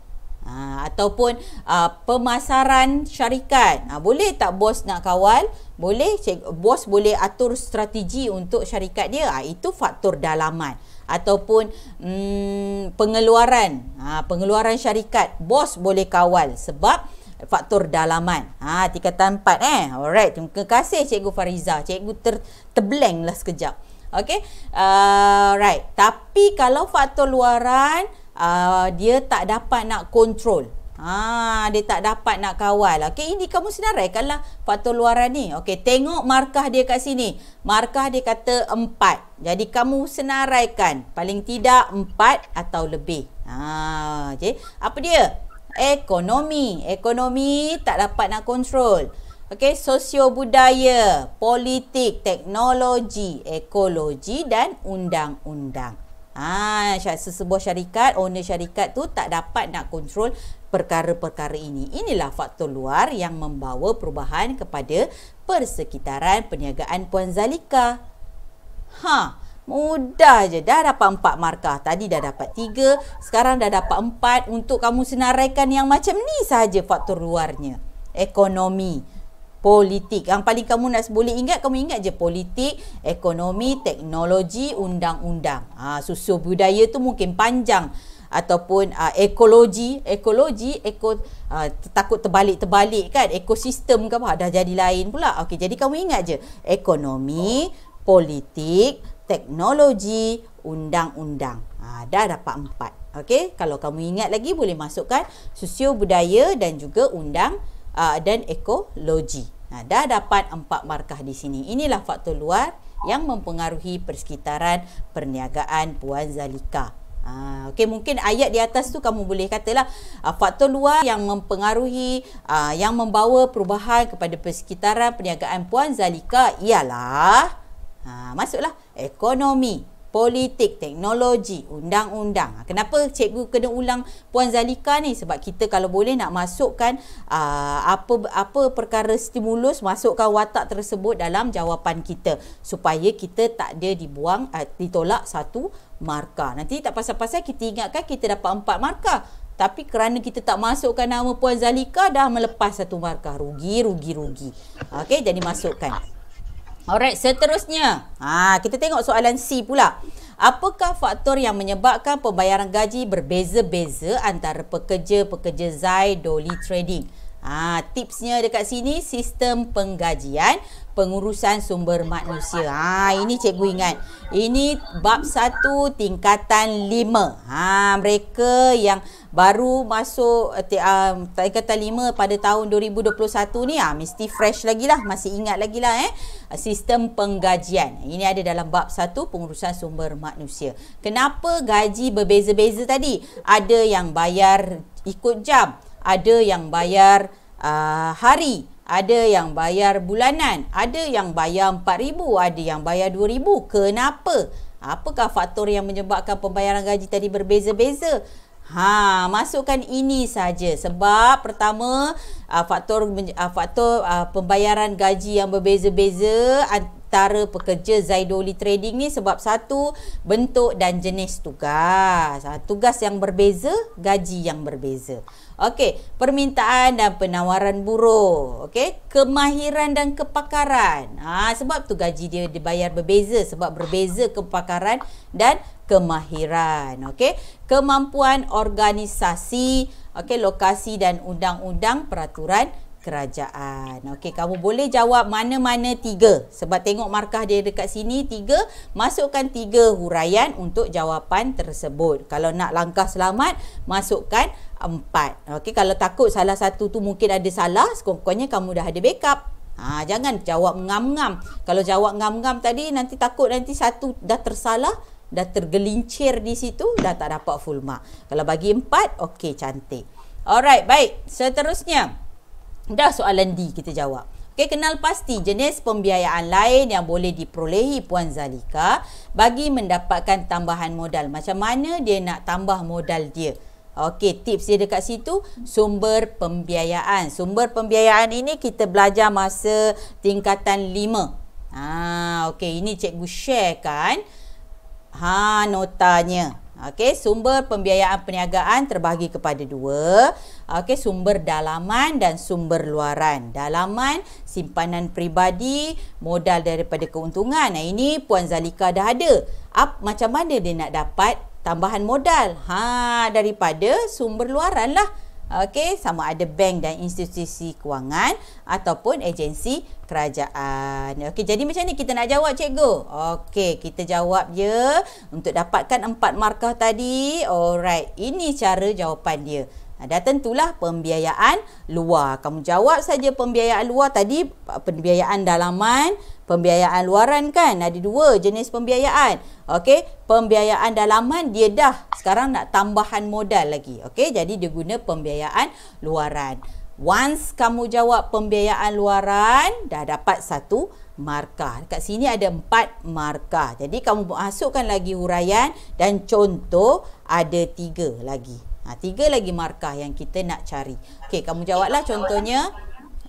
ha, ataupun ha, pemasaran syarikat ha, boleh tak bos nak kawal boleh cik, bos boleh atur strategi untuk syarikat dia ha, itu faktor dalaman ataupun hmm, pengeluaran ha, pengeluaran syarikat bos boleh kawal sebab faktor dalaman. Ha, tingkatan 4 eh. Alright, terima kasih Cikgu Fariza. Cikgu terbleng lah sekejap. Okay, uh, alright. Tapi kalau faktor luaran, uh, dia tak dapat nak kontrol. Ha, ah, dia tak dapat nak kawal. Okay, ini kamu senaraikanlah faktor luaran ni. Okay, tengok markah dia kat sini. Markah dia kata 4. Jadi kamu senaraikan paling tidak 4 atau lebih. Ha, ah, okay. Apa dia? Ekonomi. Ekonomi tak dapat nak kontrol. Okay, sosio budaya, politik, teknologi, ekologi dan undang-undang. Ah, ha, sebuah syarikat, owner syarikat tu tak dapat nak kontrol perkara-perkara ini. Inilah faktor luar yang membawa perubahan kepada persekitaran perniagaan Puan Zalika. Ha, mudah je. Dah dapat empat markah. Tadi dah dapat tiga. Sekarang dah dapat empat. Untuk kamu senaraikan yang macam ni saja faktor luarnya. Ekonomi politik. Yang paling kamu nak boleh ingat, kamu ingat je politik, ekonomi, teknologi, undang-undang. Ha, susu budaya tu mungkin panjang ataupun uh, ekologi ekologi eko uh, takut terbalik-terbalik kan ekosistem ke apa ha, dah jadi lain pula okey jadi kamu ingat je ekonomi politik teknologi undang-undang ha, dah dapat empat okey kalau kamu ingat lagi boleh masukkan sosio budaya dan juga undang-undang uh, dan ekologi. Nah, dah dapat empat markah di sini. Inilah faktor luar yang mempengaruhi persekitaran perniagaan Puan Zalika. Ah, okay, mungkin ayat di atas tu kamu boleh katalah ah, faktor luar yang mempengaruhi ah, yang membawa perubahan kepada persekitaran perniagaan Puan Zalika ialah ah, masuklah ekonomi politik, teknologi, undang-undang. Ah, kenapa cikgu kena ulang Puan Zalika ni? Sebab kita kalau boleh nak masukkan uh, apa apa perkara stimulus, masukkan watak tersebut dalam jawapan kita. Supaya kita tak ada dibuang, uh, ditolak satu markah. Nanti tak pasal-pasal kita ingatkan kita dapat empat markah. Tapi kerana kita tak masukkan nama Puan Zalika, dah melepas satu markah. Rugi, rugi, rugi. Okey, jadi masukkan. Alright, seterusnya. Ha, kita tengok soalan C pula. Apakah faktor yang menyebabkan pembayaran gaji berbeza-beza antara pekerja-pekerja Zai Dolly Trading? Ha, tipsnya dekat sini, sistem penggajian pengurusan sumber manusia. Ha ini cikgu ingat. Ini bab 1 tingkatan 5. Ha mereka yang baru masuk um, tingkatan 5 pada tahun 2021 ni ha, mesti fresh lagi lah masih ingat lagi lah eh sistem penggajian. Ini ada dalam bab 1 pengurusan sumber manusia. Kenapa gaji berbeza-beza tadi? Ada yang bayar ikut jam, ada yang bayar uh, hari, ada yang bayar bulanan, ada yang bayar RM4,000, ada yang bayar RM2,000. Kenapa? Apakah faktor yang menyebabkan pembayaran gaji tadi berbeza-beza? Ha, masukkan ini saja sebab pertama ah, faktor ah, faktor ah, pembayaran gaji yang berbeza-beza antara pekerja Zaidoli Trading ni sebab satu bentuk dan jenis tugas. Tugas yang berbeza, gaji yang berbeza. Okey, permintaan dan penawaran buruh. Okey, kemahiran dan kepakaran. Ah ha, sebab tu gaji dia dibayar berbeza sebab berbeza kepakaran dan kemahiran. Okey, kemampuan organisasi, okey, lokasi dan undang-undang peraturan kerajaan. Okey, kamu boleh jawab mana-mana tiga. Sebab tengok markah dia dekat sini, tiga. Masukkan tiga huraian untuk jawapan tersebut. Kalau nak langkah selamat, masukkan empat. Okey, kalau takut salah satu tu mungkin ada salah, sekurang-kurangnya kamu dah ada backup. Ha, jangan jawab ngam-ngam. Kalau jawab ngam-ngam tadi, nanti takut nanti satu dah tersalah, dah tergelincir di situ, dah tak dapat full mark. Kalau bagi empat, okey, cantik. Alright, baik. Seterusnya, dah soalan D kita jawab. Okey, kenal pasti jenis pembiayaan lain yang boleh diperolehi Puan Zalika bagi mendapatkan tambahan modal. Macam mana dia nak tambah modal dia? Okey, tips dia dekat situ sumber pembiayaan. Sumber pembiayaan ini kita belajar masa tingkatan 5. Ah, ha, okey, ini cikgu share kan. Ha, notanya. Okey, sumber pembiayaan perniagaan terbahagi kepada dua. Okey, sumber dalaman dan sumber luaran. Dalaman simpanan peribadi, modal daripada keuntungan. Nah, ini Puan Zalika dah ada. Ap, macam mana dia nak dapat tambahan modal ha daripada sumber luaran lah okey sama ada bank dan institusi kewangan ataupun agensi kerajaan okey jadi macam ni kita nak jawab cikgu okey kita jawab je untuk dapatkan empat markah tadi alright ini cara jawapan dia Ha, dah tentulah pembiayaan luar. Kamu jawab saja pembiayaan luar tadi pembiayaan dalaman, pembiayaan luaran kan. Ada dua jenis pembiayaan. Okey, pembiayaan dalaman dia dah sekarang nak tambahan modal lagi. Okey, jadi dia guna pembiayaan luaran. Once kamu jawab pembiayaan luaran, dah dapat satu markah. Dekat sini ada empat markah. Jadi kamu masukkan lagi huraian dan contoh ada tiga lagi. Ha, tiga lagi markah yang kita nak cari. Okey, kamu jawablah contohnya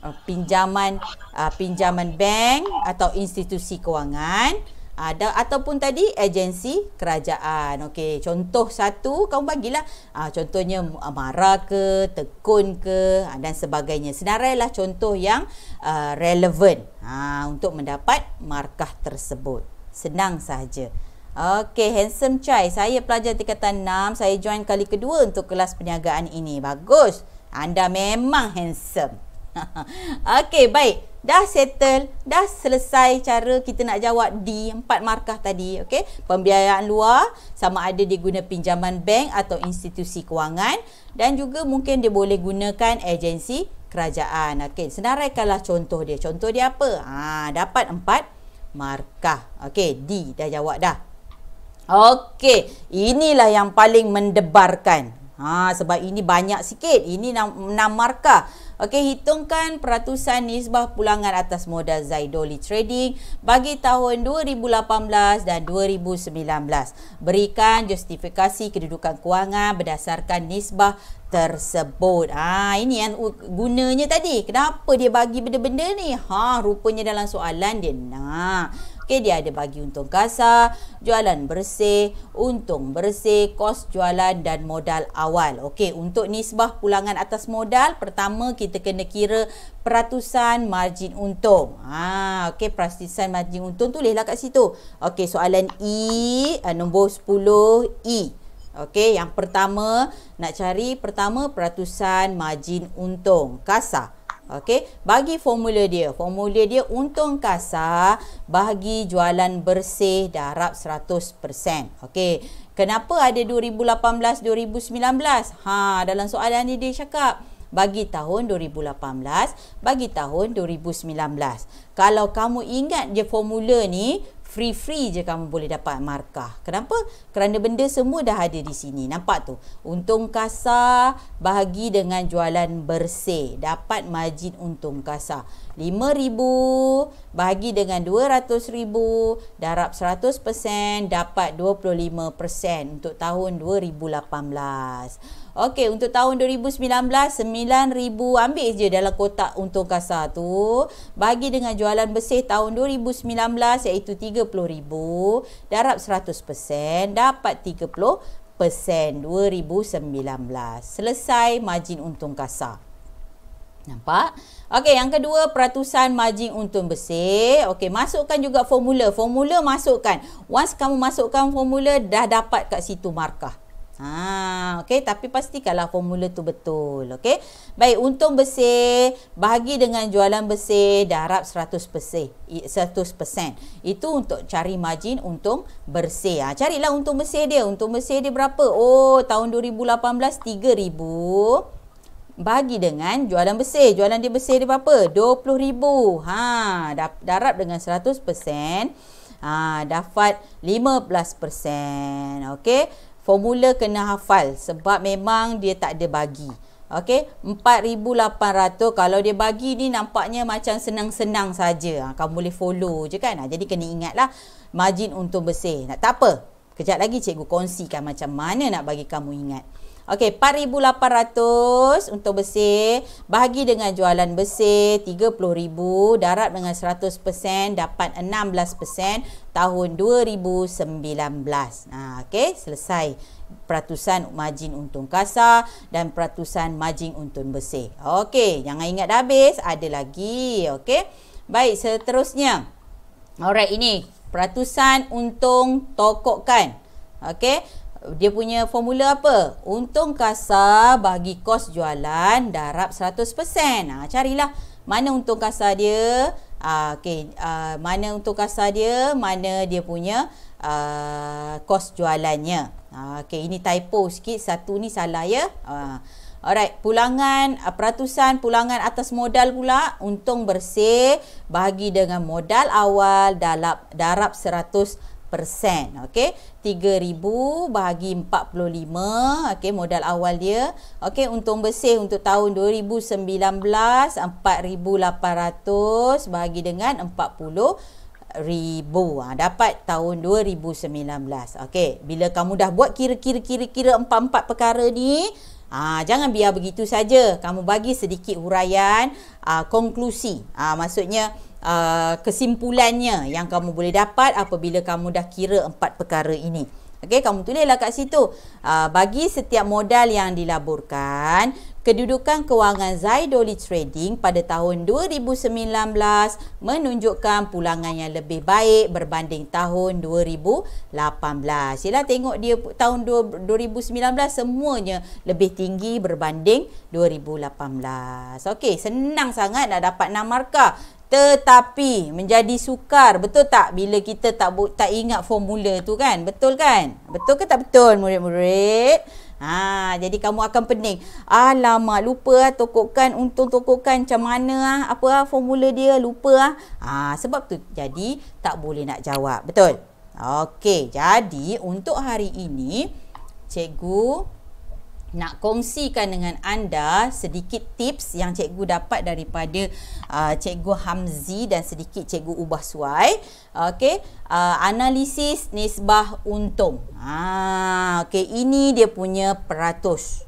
uh, pinjaman uh, pinjaman bank atau institusi kewangan ada uh, ataupun tadi agensi kerajaan. Okey, contoh satu kamu bagilah. Uh, contohnya Amara ke, Tekun ke uh, dan sebagainya. Senarailah contoh yang uh, relevan uh, untuk mendapat markah tersebut. Senang saja. Okey, handsome Chai. Saya pelajar tingkatan 6. Saya join kali kedua untuk kelas perniagaan ini. Bagus. Anda memang handsome. <laughs> Okey, baik. Dah settle, dah selesai cara kita nak jawab di empat markah tadi. Okey, pembiayaan luar sama ada dia guna pinjaman bank atau institusi kewangan dan juga mungkin dia boleh gunakan agensi kerajaan. Okey, senaraikanlah contoh dia. Contoh dia apa? Ha, dapat empat markah. Okey, D dah jawab dah. Okey, inilah yang paling mendebarkan. Ha, sebab ini banyak sikit. Ini 6 markah. Okey, hitungkan peratusan nisbah pulangan atas modal Zaidoli Trading bagi tahun 2018 dan 2019. Berikan justifikasi kedudukan kewangan berdasarkan nisbah tersebut. Ha, ini yang gunanya tadi. Kenapa dia bagi benda-benda ni? Ha, rupanya dalam soalan dia nak... Okey, dia ada bagi untung kasar, jualan bersih, untung bersih, kos jualan dan modal awal. Okey, untuk nisbah pulangan atas modal, pertama kita kena kira peratusan margin untung. Ha, okey, peratusan margin untung tulislah kat situ. Okey, soalan E, eh, nombor 10 E. Okey, yang pertama nak cari pertama peratusan margin untung, kasar. Okey, bagi formula dia. Formula dia untung kasar bagi jualan bersih darab 100%. Okey. Kenapa ada 2018 2019? Ha, dalam soalan ni dia cakap bagi tahun 2018, bagi tahun 2019. Kalau kamu ingat je formula ni, free-free je kamu boleh dapat markah. Kenapa? Kerana benda semua dah ada di sini. Nampak tu? Untung kasar bahagi dengan jualan bersih. Dapat majin untung kasar. RM5,000 bahagi dengan RM200,000 darab 100% dapat 25% untuk tahun 2018. Okey, untuk tahun 2019, 9,000 ambil je dalam kotak untung kasar tu. Bagi dengan jualan bersih tahun 2019 iaitu 30,000. Darab 100%, dapat 30%. 2019 selesai margin untung kasar nampak okey yang kedua peratusan margin untung bersih okey masukkan juga formula formula masukkan once kamu masukkan formula dah dapat kat situ markah Ha, okay, tapi pastikanlah formula tu betul. Okay, baik untung bersih bahagi dengan jualan bersih darab 100%. Bersih, 100%. Itu untuk cari margin untung bersih. Ha, carilah untung bersih dia. Untung bersih dia berapa? Oh, tahun 2018 3000 bahagi dengan jualan bersih. Jualan dia bersih dia berapa? 20000. Ha, darab dengan 100%. Ah, ha, dapat 15%. Okay formula kena hafal sebab memang dia tak ada bagi. Okey, 4800 kalau dia bagi ni nampaknya macam senang-senang saja. Ha, kamu boleh follow je kan. Ha, jadi kena ingatlah margin untung bersih. Tak apa. Kejap lagi cikgu kongsikan macam mana nak bagi kamu ingat. Okey, 4,800 untuk besar. Bahagi dengan jualan besar, 30,000. darab dengan 100%, dapat 16% tahun 2019. Nah, ha, Okey, selesai. Peratusan margin untung kasar dan peratusan margin untung besar. Okey, jangan ingat dah habis. Ada lagi. Okey, baik seterusnya. Alright, ini peratusan untung tokokan. Okey, dia punya formula apa? Untung kasar bagi kos jualan darab 100%. Ha, ah, carilah mana untung kasar dia. Ha, ah, okay. ha, ah, mana untung kasar dia, mana dia punya ha, kos jualannya. Ha, okay. Ini typo sikit, satu ni salah ya. Ha. Alright, pulangan peratusan pulangan atas modal pula untung bersih bagi dengan modal awal dalam darab 100% persen. Okey, 3,000 bahagi 45. Okey, modal awal dia. Okey, untung bersih untuk tahun 2019, 4,800 bahagi dengan 40 ribu ha, dapat tahun 2019. Okey, bila kamu dah buat kira-kira-kira-kira empat-empat perkara ni, ha, jangan biar begitu saja. Kamu bagi sedikit huraian, ha, konklusi. Ha, maksudnya uh, kesimpulannya yang kamu boleh dapat apabila kamu dah kira empat perkara ini. Okey, kamu tulislah kat situ. Uh, bagi setiap modal yang dilaburkan, kedudukan kewangan Zaidoli Trading pada tahun 2019 menunjukkan pulangan yang lebih baik berbanding tahun 2018. Sila tengok dia tahun 2019 semuanya lebih tinggi berbanding 2018. Okey, senang sangat nak dapat 6 markah tetapi menjadi sukar betul tak bila kita tak tak ingat formula tu kan betul kan betul ke tak betul murid-murid ha jadi kamu akan pening alamak lupa ah tokokkan untung tokokkan macam mana ah apa ah formula dia lupa ah ha sebab tu jadi tak boleh nak jawab betul okey jadi untuk hari ini cikgu nak kongsikan dengan anda sedikit tips yang cikgu dapat daripada uh, cikgu Hamzi dan sedikit cikgu Ubah Suai. Okey, uh, analisis nisbah untung. Ha, okey ini dia punya peratus.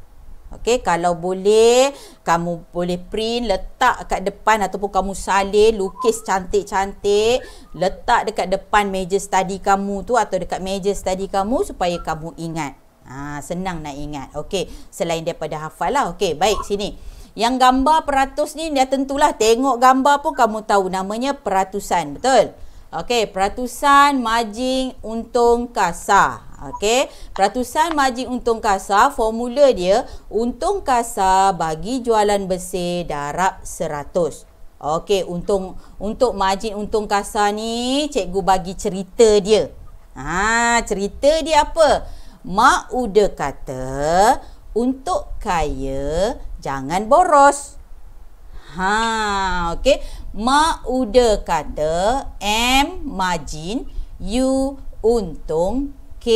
Okey, kalau boleh kamu boleh print letak kat depan ataupun kamu salin lukis cantik-cantik letak dekat depan meja study kamu tu atau dekat meja study kamu supaya kamu ingat. Ha, senang nak ingat. Okey, selain daripada hafal lah. Okey, baik sini. Yang gambar peratus ni, dia tentulah tengok gambar pun kamu tahu. Namanya peratusan, betul? Okey, peratusan majin untung kasar. Okey, peratusan majin untung kasar, formula dia untung kasar bagi jualan bersih darab seratus. Okey, untung untuk majin untung kasar ni, cikgu bagi cerita dia. Ha, cerita dia apa? Mak Uda kata, untuk kaya jangan boros. Ha, okey. Mak Uda kata, M margin, U untung, K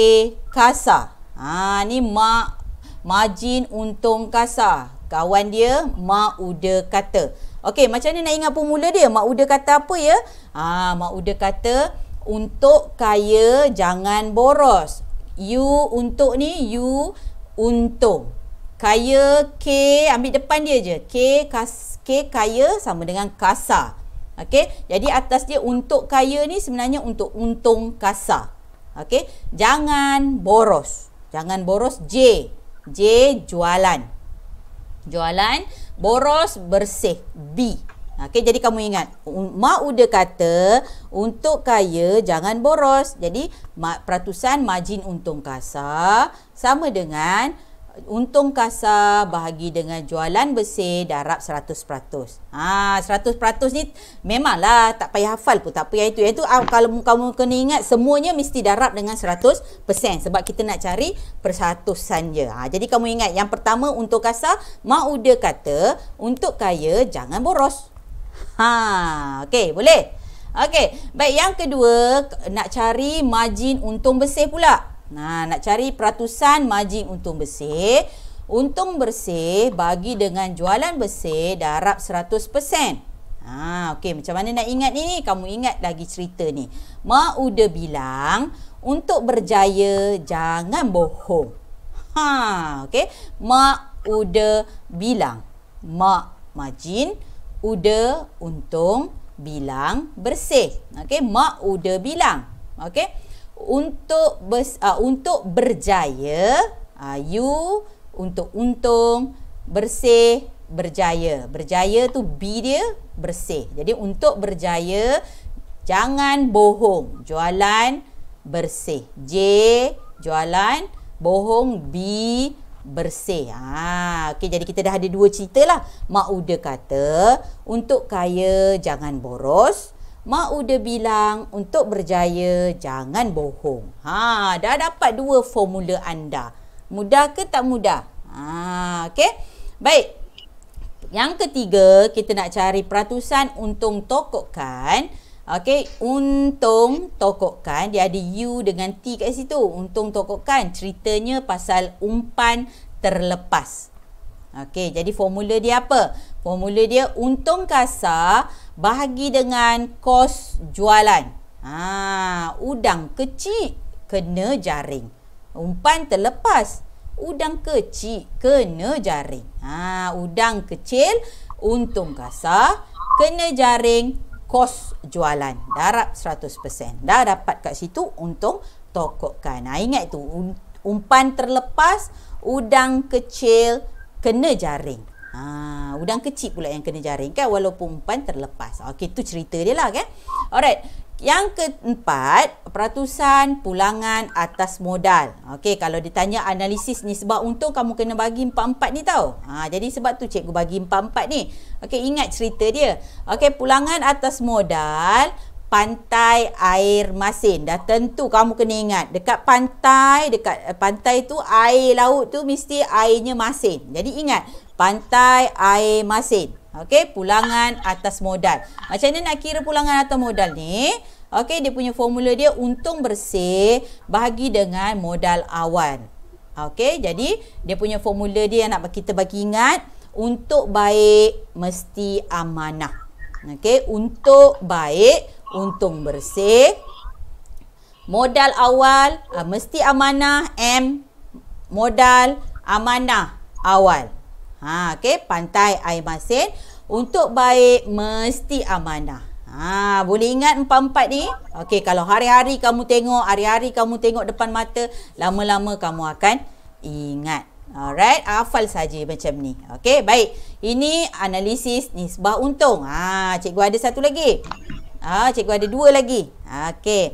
kasar. Ha, ni mak margin untung kasar. Kawan dia, Mak Uda kata. Okey, macam ni nak ingat pemula dia? Mak Uda kata apa ya? Ha, Mak Uda kata, untuk kaya jangan boros. U untuk ni U untung kaya k ambil depan dia je k kas k kaya sama dengan kasar, okey jadi atas dia untuk kaya ni sebenarnya untuk untung kasar, okey jangan boros jangan boros j j jualan jualan boros bersih b Okay, jadi kamu ingat mak uda kata untuk kaya jangan boros. Jadi peratusan majin untung kasar sama dengan untung kasar bahagi dengan jualan bersih darab 100%. Ha 100% ni memanglah tak payah hafal pun tak payah itu. Yang itu ah, kalau kamu kena ingat semuanya mesti darab dengan 100% sebab kita nak cari persatusan je. Ha jadi kamu ingat yang pertama untuk kasar mak uda kata untuk kaya jangan boros. Ha, okey, boleh. Okey, baik yang kedua nak cari margin untung bersih pula. Nah, ha, nak cari peratusan margin untung bersih. Untung bersih bagi dengan jualan bersih darab 100%. Ha, okay. macam mana nak ingat ni? Kamu ingat lagi cerita ni. Mak udah bilang, untuk berjaya jangan bohong. Ha, okay. Mak udah bilang, mak majin uda untung bilang bersih. Okey, mak uda bilang. Okey. Untuk ber, uh, ah, untuk berjaya, uh, you untuk untung bersih berjaya. Berjaya tu be dia bersih. Jadi untuk berjaya jangan bohong. Jualan bersih. J jualan bohong B bersih. Ha, okay, jadi kita dah ada dua cerita lah. Mak Uda kata, untuk kaya jangan boros. Mak Uda bilang, untuk berjaya jangan bohong. Ha, dah dapat dua formula anda. Mudah ke tak mudah? Ha, okay. Baik. Yang ketiga, kita nak cari peratusan untung tokokan. kan. Okey, untung tokokkan dia ada U dengan T kat situ. Untung tokokkan ceritanya pasal umpan terlepas. Okey, jadi formula dia apa? Formula dia untung kasar bahagi dengan kos jualan. Ha, udang kecil kena jaring. Umpan terlepas. Udang kecil kena jaring. Ha, udang kecil untung kasar kena jaring kos jualan darab 100%. Dah dapat kat situ untung tokokkan. Ha, ingat tu umpan terlepas udang kecil kena jaring. Ha, udang kecil pula yang kena jaring kan walaupun umpan terlepas. Ha, okey tu cerita dia lah kan. Alright. Yang keempat, peratusan pulangan atas modal. Okey, kalau ditanya analisis ni sebab untung kamu kena bagi empat-empat ni tau. Ha, jadi sebab tu cikgu bagi empat-empat ni. Okey, ingat cerita dia. Okey, pulangan atas modal pantai air masin. Dah tentu kamu kena ingat. Dekat pantai, dekat eh, pantai tu air laut tu mesti airnya masin. Jadi ingat, pantai air masin. Okey, pulangan atas modal. Macam mana nak kira pulangan atas modal ni? Okey, dia punya formula dia untung bersih bahagi dengan modal awal. Okey, jadi dia punya formula dia yang nak kita bagi ingat. Untuk baik, mesti amanah. Okey, untuk baik, untung bersih. Modal awal, ah, mesti amanah. M, modal, amanah, awal. Ha, okay. Pantai air masin. Untuk baik, mesti amanah. Ha, boleh ingat empat-empat ni? okay kalau hari-hari kamu tengok, hari-hari kamu tengok depan mata, lama-lama kamu akan ingat. Alright, hafal saja macam ni. okay baik. Ini analisis nisbah untung. Ha, cikgu ada satu lagi. Ha, cikgu ada dua lagi. Ha, okay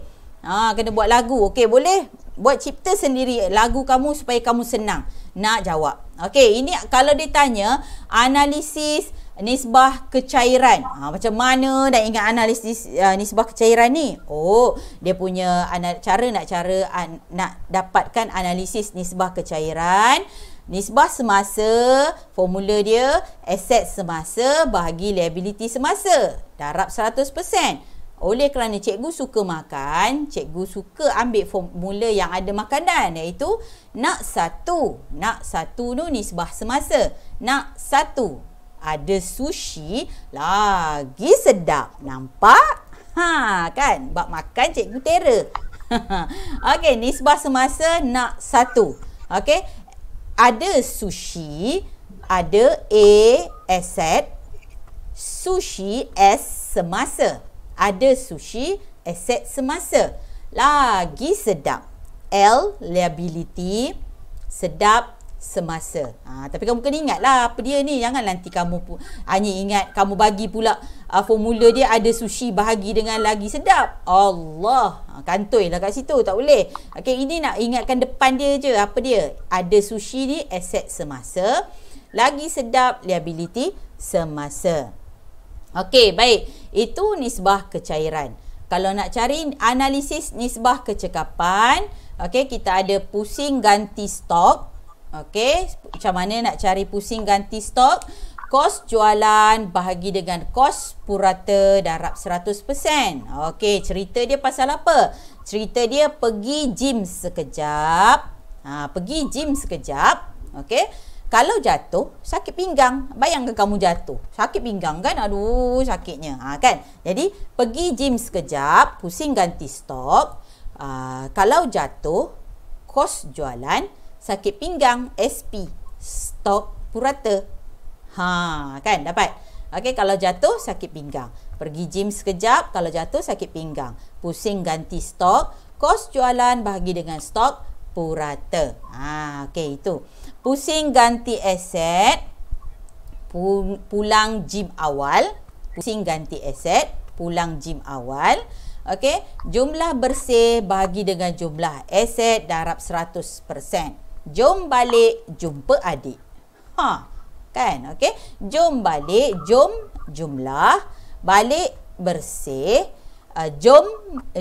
Ha, kena buat lagu. okay boleh? buat cipta sendiri lagu kamu supaya kamu senang nak jawab. Okey, ini kalau dia tanya analisis nisbah kecairan. Ha, macam mana nak ingat analisis uh, nisbah kecairan ni? Oh, dia punya cara nak cara an- nak dapatkan analisis nisbah kecairan. Nisbah semasa, formula dia, aset semasa bahagi liability semasa. Darab oleh kerana cikgu suka makan, cikgu suka ambil formula yang ada makanan iaitu nak satu. Nak satu tu nisbah semasa. Nak satu. Ada sushi lagi sedap. Nampak? Ha kan? Bab makan cikgu tera. <laughs> Okey, nisbah semasa nak satu. Okey. Ada sushi, ada A, S, Sushi S semasa ada sushi aset semasa lagi sedap L liability sedap semasa ha, tapi kamu kena ingat lah, apa dia ni jangan nanti kamu pu- hanya ingat kamu bagi pula uh, formula dia ada sushi bahagi dengan lagi sedap Allah ha, kantoi lah kat situ tak boleh okay, ini nak ingatkan depan dia je apa dia ada sushi ni aset semasa lagi sedap liability semasa Okey, baik. Itu nisbah kecairan. Kalau nak cari analisis nisbah kecekapan, okey, kita ada pusing ganti stok. Okey, macam mana nak cari pusing ganti stok? Kos jualan bahagi dengan kos purata darab 100%. Okey, cerita dia pasal apa? Cerita dia pergi gym sekejap. Ha, pergi gym sekejap. Okey. Kalau jatuh, sakit pinggang. Bayangkan kamu jatuh. Sakit pinggang kan? Aduh, sakitnya. Ha, kan? Jadi, pergi gym sekejap. Pusing ganti stok. Uh, ha, kalau jatuh, kos jualan. Sakit pinggang, SP. Stok purata. Ha, kan? Dapat? Okay, kalau jatuh, sakit pinggang. Pergi gym sekejap. Kalau jatuh, sakit pinggang. Pusing ganti stok. Kos jualan bahagi dengan stok purata. Ha, okey, Itu. Pusing ganti aset. Pulang gym awal. Pusing ganti aset. Pulang gym awal. Okay, Jumlah bersih bagi dengan jumlah aset darab 100%. Jom balik jumpa adik. Ha. Kan? Okey. Jom balik. Jom jumlah. Balik bersih. Uh, jom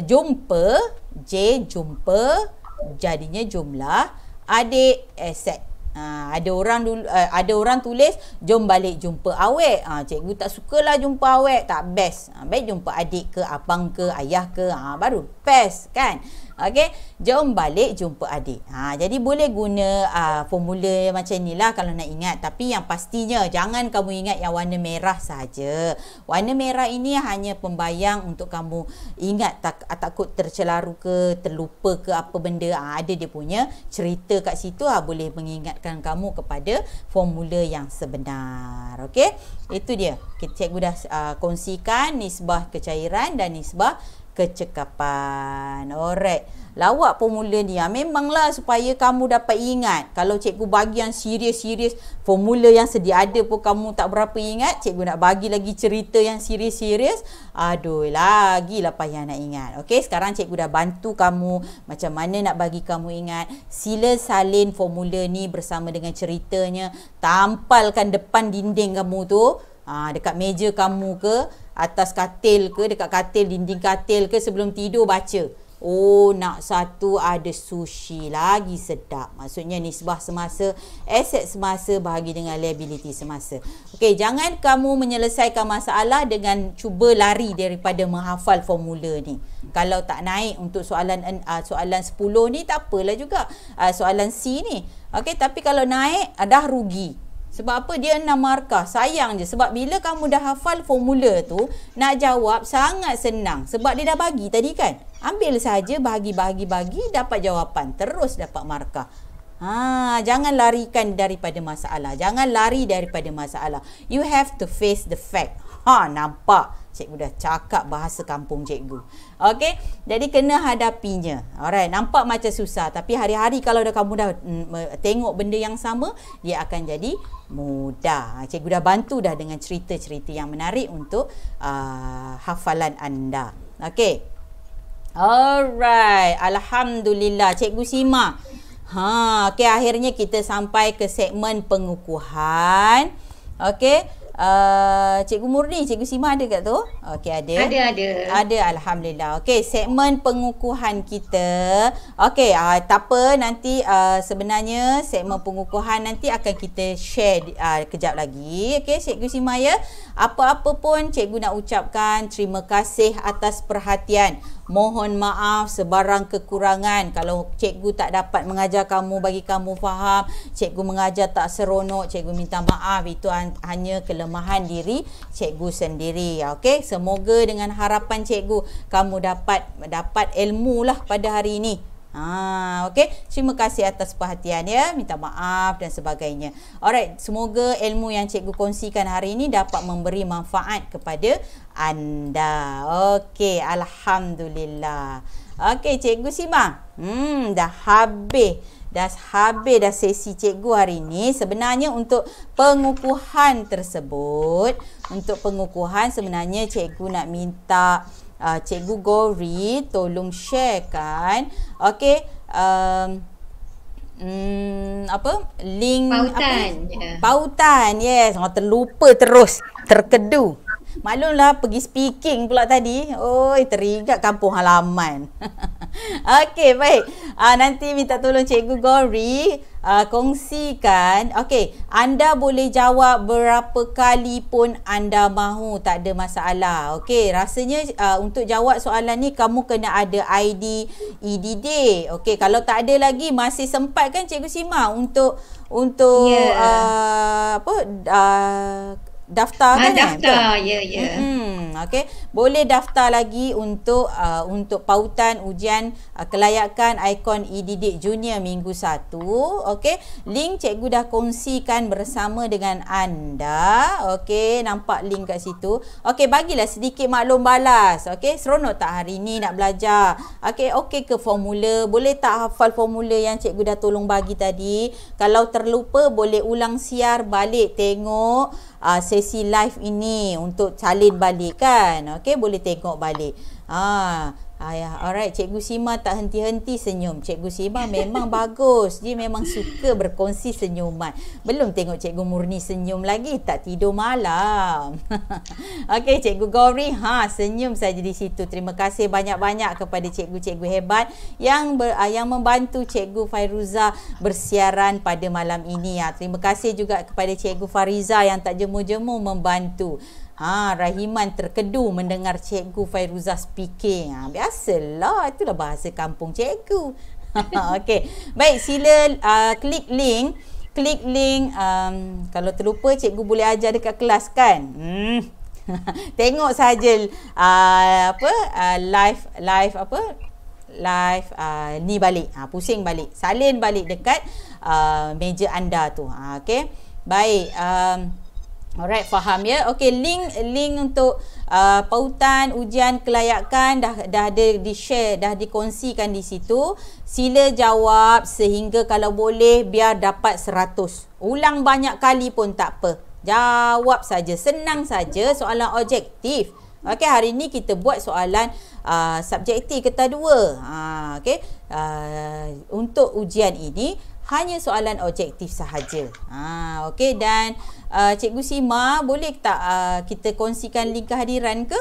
jumpa. J jumpa. Jadinya jumlah. Adik aset. Ha, ada orang dulu, uh, eh, ada orang tulis jom balik jumpa awek. Ha, cikgu tak sukalah jumpa awek, tak best. Ha, baik jumpa adik ke, abang ke, ayah ke, ha, baru best kan. Okey, jom balik jumpa adik. Ha, jadi boleh guna uh, formula macam ni lah kalau nak ingat. Tapi yang pastinya jangan kamu ingat yang warna merah saja. Warna merah ini hanya pembayang untuk kamu ingat tak, ah, takut tercelaru ke, terlupa ke apa benda. Ha, ada dia punya cerita kat situ ha, boleh mengingatkan kamu kepada formula yang sebenar. Okey, itu dia. Cikgu dah uh, kongsikan nisbah kecairan dan nisbah kecekapan. Alright. Lawak formula ni ya. Memanglah supaya kamu dapat ingat. Kalau cikgu bagi yang serius-serius formula yang sedia ada pun kamu tak berapa ingat. Cikgu nak bagi lagi cerita yang serius-serius. Aduh, lah payah nak ingat. Okey, sekarang cikgu dah bantu kamu macam mana nak bagi kamu ingat. Sila salin formula ni bersama dengan ceritanya. Tampalkan depan dinding kamu tu ha, Dekat meja kamu ke Atas katil ke Dekat katil dinding katil ke Sebelum tidur baca Oh nak satu ada sushi lagi sedap Maksudnya nisbah semasa Aset semasa bahagi dengan liability semasa Okey jangan kamu menyelesaikan masalah Dengan cuba lari daripada menghafal formula ni Kalau tak naik untuk soalan uh, soalan 10 ni Tak apalah juga uh, soalan C ni Okey tapi kalau naik ah, dah rugi sebab apa dia enam markah? Sayang je. Sebab bila kamu dah hafal formula tu, nak jawab sangat senang. Sebab dia dah bagi tadi kan? Ambil saja bahagi-bahagi-bahagi, dapat jawapan. Terus dapat markah. Ha, jangan larikan daripada masalah. Jangan lari daripada masalah. You have to face the fact. Ha, nampak? cikgu dah cakap bahasa kampung cikgu. Okey, jadi kena hadapinya. Alright, nampak macam susah tapi hari-hari kalau dah kamu dah mm, tengok benda yang sama, dia akan jadi mudah. Ha, cikgu dah bantu dah dengan cerita-cerita yang menarik untuk uh, hafalan anda. Okey. Alright, alhamdulillah cikgu Sima. Ha, okey akhirnya kita sampai ke segmen pengukuhan. Okey. Uh, Cikgu Murni, Cikgu Sima ada kat tu? Okey, ada. Ada, ada. Ada, Alhamdulillah. Okey, segmen pengukuhan kita. Okey, uh, tak apa nanti uh, sebenarnya segmen pengukuhan nanti akan kita share uh, kejap lagi. Okey, Cikgu Sima ya. Apa-apa pun Cikgu nak ucapkan terima kasih atas perhatian mohon maaf sebarang kekurangan kalau cikgu tak dapat mengajar kamu bagi kamu faham cikgu mengajar tak seronok cikgu minta maaf itu hanya kelemahan diri cikgu sendiri Okay, semoga dengan harapan cikgu kamu dapat dapat ilmu lah pada hari ini Ha, okay. Terima kasih atas perhatian ya. Minta maaf dan sebagainya. Alright. Semoga ilmu yang cikgu kongsikan hari ini dapat memberi manfaat kepada anda. Okay. Alhamdulillah. Okey, Cikgu Sima. Hmm, dah habis. Dah habis dah sesi cikgu hari ini. Sebenarnya untuk pengukuhan tersebut. Untuk pengukuhan sebenarnya cikgu nak minta uh, Cikgu Gori tolong share kan. Okay. Um, Hmm, apa link pautan apa? Ya. Yeah. pautan yes orang ah, terlupa terus terkedu Maklumlah pergi speaking pula tadi. Oi, oh, teringat kampung halaman. <laughs> Okey, baik. Uh, nanti minta tolong Cikgu Gori uh, kongsikan. Okey, anda boleh jawab berapa kali pun anda mahu. Tak ada masalah. Okey, rasanya uh, untuk jawab soalan ni kamu kena ada ID EDD. Okey, kalau tak ada lagi masih sempat kan Cikgu Sima untuk untuk yeah. Ya. uh, apa uh, daftar ah, kan? Ha, daftar, ya, ya. Yeah, yeah. hmm, okay. Boleh daftar lagi untuk uh, untuk pautan ujian uh, kelayakan ikon e junior minggu 1. Okay. Link cikgu dah kongsikan bersama dengan anda. Okay, nampak link kat situ. Okay, bagilah sedikit maklum balas. Okay, seronok tak hari ni nak belajar? Okay, okay ke formula? Boleh tak hafal formula yang cikgu dah tolong bagi tadi? Kalau terlupa, boleh ulang siar balik tengok uh, sesi live ini untuk calin balik kan. Okey, boleh tengok balik. Ah, Ayah, alright. Cikgu Sima tak henti-henti senyum. Cikgu Sima memang <laughs> bagus. Dia memang suka berkongsi senyuman. Belum tengok Cikgu Murni senyum lagi. Tak tidur malam. <laughs> okay, Cikgu Gori, ha, senyum saja di situ. Terima kasih banyak-banyak kepada Cikgu-Cikgu hebat yang ber, uh, yang membantu Cikgu Fairuza bersiaran pada malam ini. Ya. Terima kasih juga kepada Cikgu Fariza yang tak jemu-jemu membantu. Ha, Rahiman terkedu mendengar cikgu Fairuzah speaking. Ha, biasalah, itulah bahasa kampung cikgu. <laughs> Okey. Baik, sila uh, klik link. Klik link. Um, kalau terlupa, cikgu boleh ajar dekat kelas kan? Hmm. <laughs> Tengok saja uh, apa uh, live live apa live uh, ni balik uh, pusing balik salin balik dekat uh, meja anda tu uh, okey baik um, Alright, faham ya. Okay, link link untuk uh, pautan ujian kelayakan dah dah ada di share, dah dikongsikan di situ. Sila jawab sehingga kalau boleh biar dapat 100. Ulang banyak kali pun tak apa. Jawab saja, senang saja soalan objektif. Okay, hari ini kita buat soalan uh, subjektif kata dua. Uh, ah, okay, uh, ah, untuk ujian ini, hanya soalan objektif sahaja. Ha, okay. dan uh, Cikgu Sima boleh tak uh, kita kongsikan link kehadiran ke?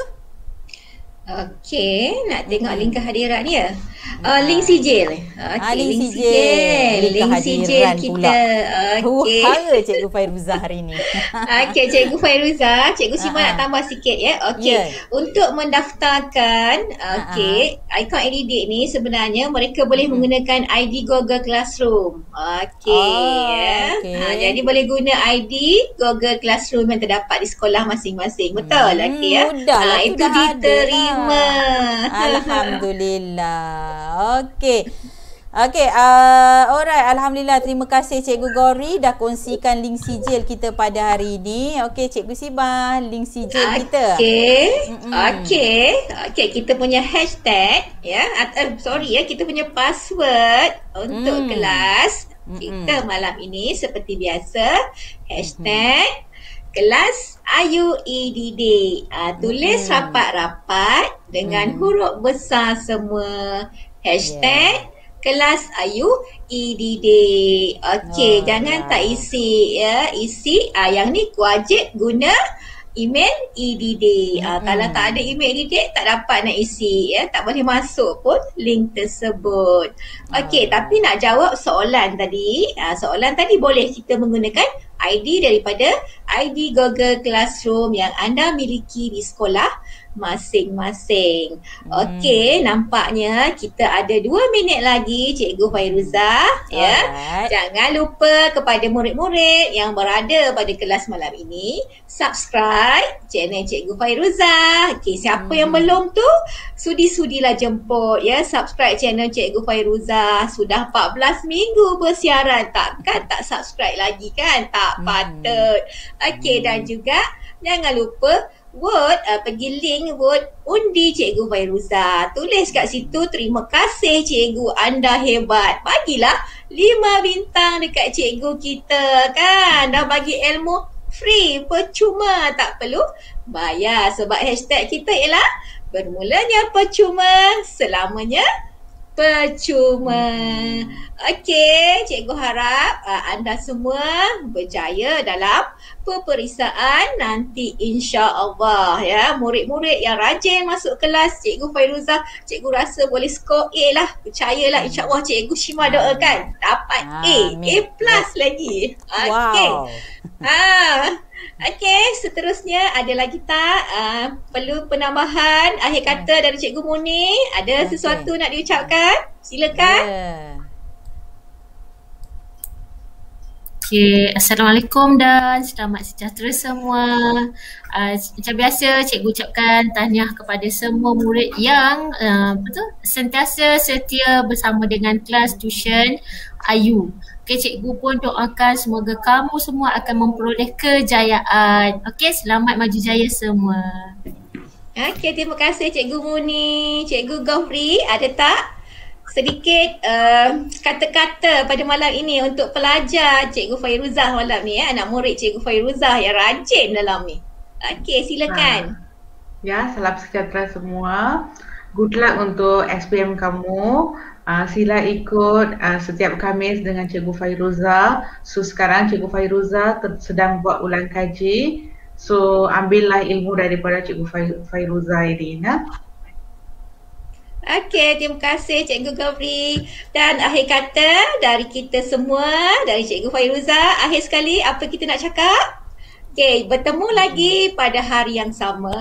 Okey, nak tengok hmm. link kehadiran ya. Uh, link sijil. Okay, ah, link, link sijil. sijil. Link sijil kita. Uh, okey. Huara Cikgu Fairuzah hari ni. <laughs> Okey, Cikgu Fairuzah. Cikgu Simon uh-huh. Ah, nak ah. tambah sikit ya. Okay. Yeah. Untuk mendaftarkan ah, okay. uh-huh. Icon Edit ni sebenarnya mereka boleh hmm. menggunakan ID Google Classroom. Okey. Oh, ya. okay. ha, jadi boleh guna ID Google Classroom yang terdapat di sekolah masing-masing. Hmm. Betul? ya. Mudah ha, itu diterima. Lah. <laughs> Alhamdulillah. Okey. Okey, uh, alright. Alhamdulillah terima kasih Cikgu Gori dah kongsikan link sijil kita pada hari ini. Okey, Cikgu Sibah, link sijil okay. kita. Okey. Okey. Okey, kita punya hashtag ya. Yeah. Uh, sorry ya, yeah. kita punya password untuk mm. kelas kita Mm-mm. malam ini seperti biasa hashtag mm-hmm. Kelas Ayu EDD uh, ah, Tulis mm. rapat-rapat Dengan mm. huruf besar semua Hashtag yeah. Kelas Ayu EDD Okay oh, ah, jangan yeah. tak isi ya Isi uh, yang ni wajib guna email EDD ah, mm-hmm. uh, Kalau tak ada email EDD tak dapat nak isi ya Tak boleh masuk pun link tersebut Okay oh. Ya. tapi nak jawab soalan tadi uh, Soalan tadi boleh kita menggunakan ID daripada ID Google Classroom yang anda miliki di sekolah masing-masing. Hmm. Okey, nampaknya kita ada dua minit lagi Cikgu Fairuzah. Hmm. Ya. Alright. Jangan lupa kepada murid-murid yang berada pada kelas malam ini, subscribe channel Cikgu Fairuzah. Okey, siapa hmm. yang belum tu, sudi-sudilah jemput ya subscribe channel Cikgu Fairuzah. Sudah 14 minggu bersiaran, takkan tak subscribe lagi kan? Tak hmm. patut. Okey, hmm. dan juga jangan lupa Word, uh, pergi link Word undi Cikgu Fairuza. Tulis kat situ, terima kasih Cikgu, anda hebat. Bagilah lima bintang dekat Cikgu kita kan. Dah bagi ilmu free, percuma tak perlu bayar. Sebab hashtag kita ialah bermulanya percuma, selamanya percuma. Okey, cikgu harap uh, anda semua berjaya dalam peperiksaan nanti insya-Allah ya. Murid-murid yang rajin masuk kelas, cikgu Fairuzah, cikgu rasa boleh skor A lah. Percayalah hmm. insya-Allah cikgu Shima doakan dapat Amin. A, A plus lagi. Okey. Wow. Ha. <laughs> Okey, seterusnya ada lagi tak uh, perlu penambahan akhir kata ya. dari cikgu Muni? Ada okay. sesuatu nak diucapkan? Silakan. Yeah. Okey, Assalamualaikum dan selamat sejahtera semua. Uh, macam biasa, cikgu ucapkan tahniah kepada semua murid yang uh, ah, betul sentiasa setia bersama dengan kelas tuition Ayu. Okey, cikgu pun doakan semoga kamu semua akan memperoleh kejayaan. Okay, selamat maju jaya semua. Okay, terima kasih cikgu Muni, cikgu Gofri, ada tak? sedikit uh, kata-kata pada malam ini untuk pelajar Cikgu Fairuzah malam ni ya anak murid Cikgu Fairuzah yang rajin dalam ni. Okey, silakan. Ha. Ya, salam sejahtera semua. Good luck untuk SPM kamu. Uh, sila ikut uh, setiap Khamis dengan Cikgu Fairuza. So sekarang Cikgu Fairuza ter- sedang buat ulang kaji. So ambillah ilmu daripada Cikgu Fairuza ini. Nah. Ya. Okey, terima kasih Cikgu Gabri. Dan akhir kata dari kita semua, dari Cikgu Fairuza, akhir sekali apa kita nak cakap? Okey, bertemu lagi pada hari yang sama,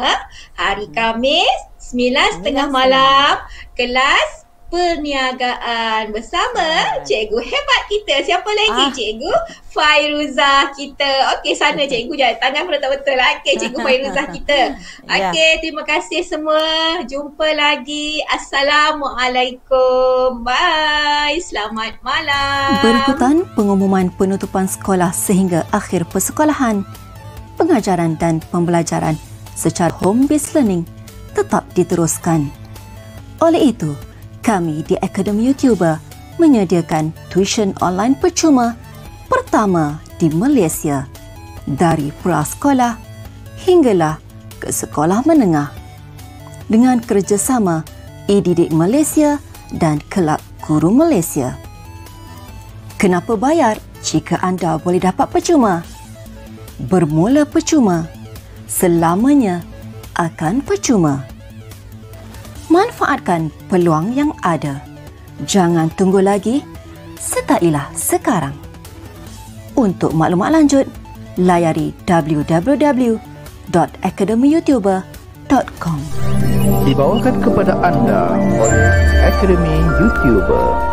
hari hmm. Kamis, 9.30 malam, kelas perniagaan bersama Hai. Ah. cikgu hebat kita. Siapa lagi ah. cikgu? Fairuza kita. Okey sana cikgu jangan tangan pun tak betul lah. Okey cikgu <laughs> Fairuza kita. Ya. Okey yeah. terima kasih semua. Jumpa lagi. Assalamualaikum. Bye. Selamat malam. Berikutan pengumuman penutupan sekolah sehingga akhir persekolahan. Pengajaran dan pembelajaran secara home-based learning tetap diteruskan. Oleh itu, kami di Akademi Youtuber menyediakan tuition online percuma pertama di Malaysia dari prasekolah hinggalah ke sekolah menengah dengan kerjasama eDidik Malaysia dan Kelab Guru Malaysia. Kenapa bayar jika anda boleh dapat percuma? Bermula percuma, selamanya akan percuma manfaatkan peluang yang ada. Jangan tunggu lagi, sertailah sekarang. Untuk maklumat lanjut, layari www.academyyoutuber.com Dibawakan kepada anda oleh Academy Youtuber.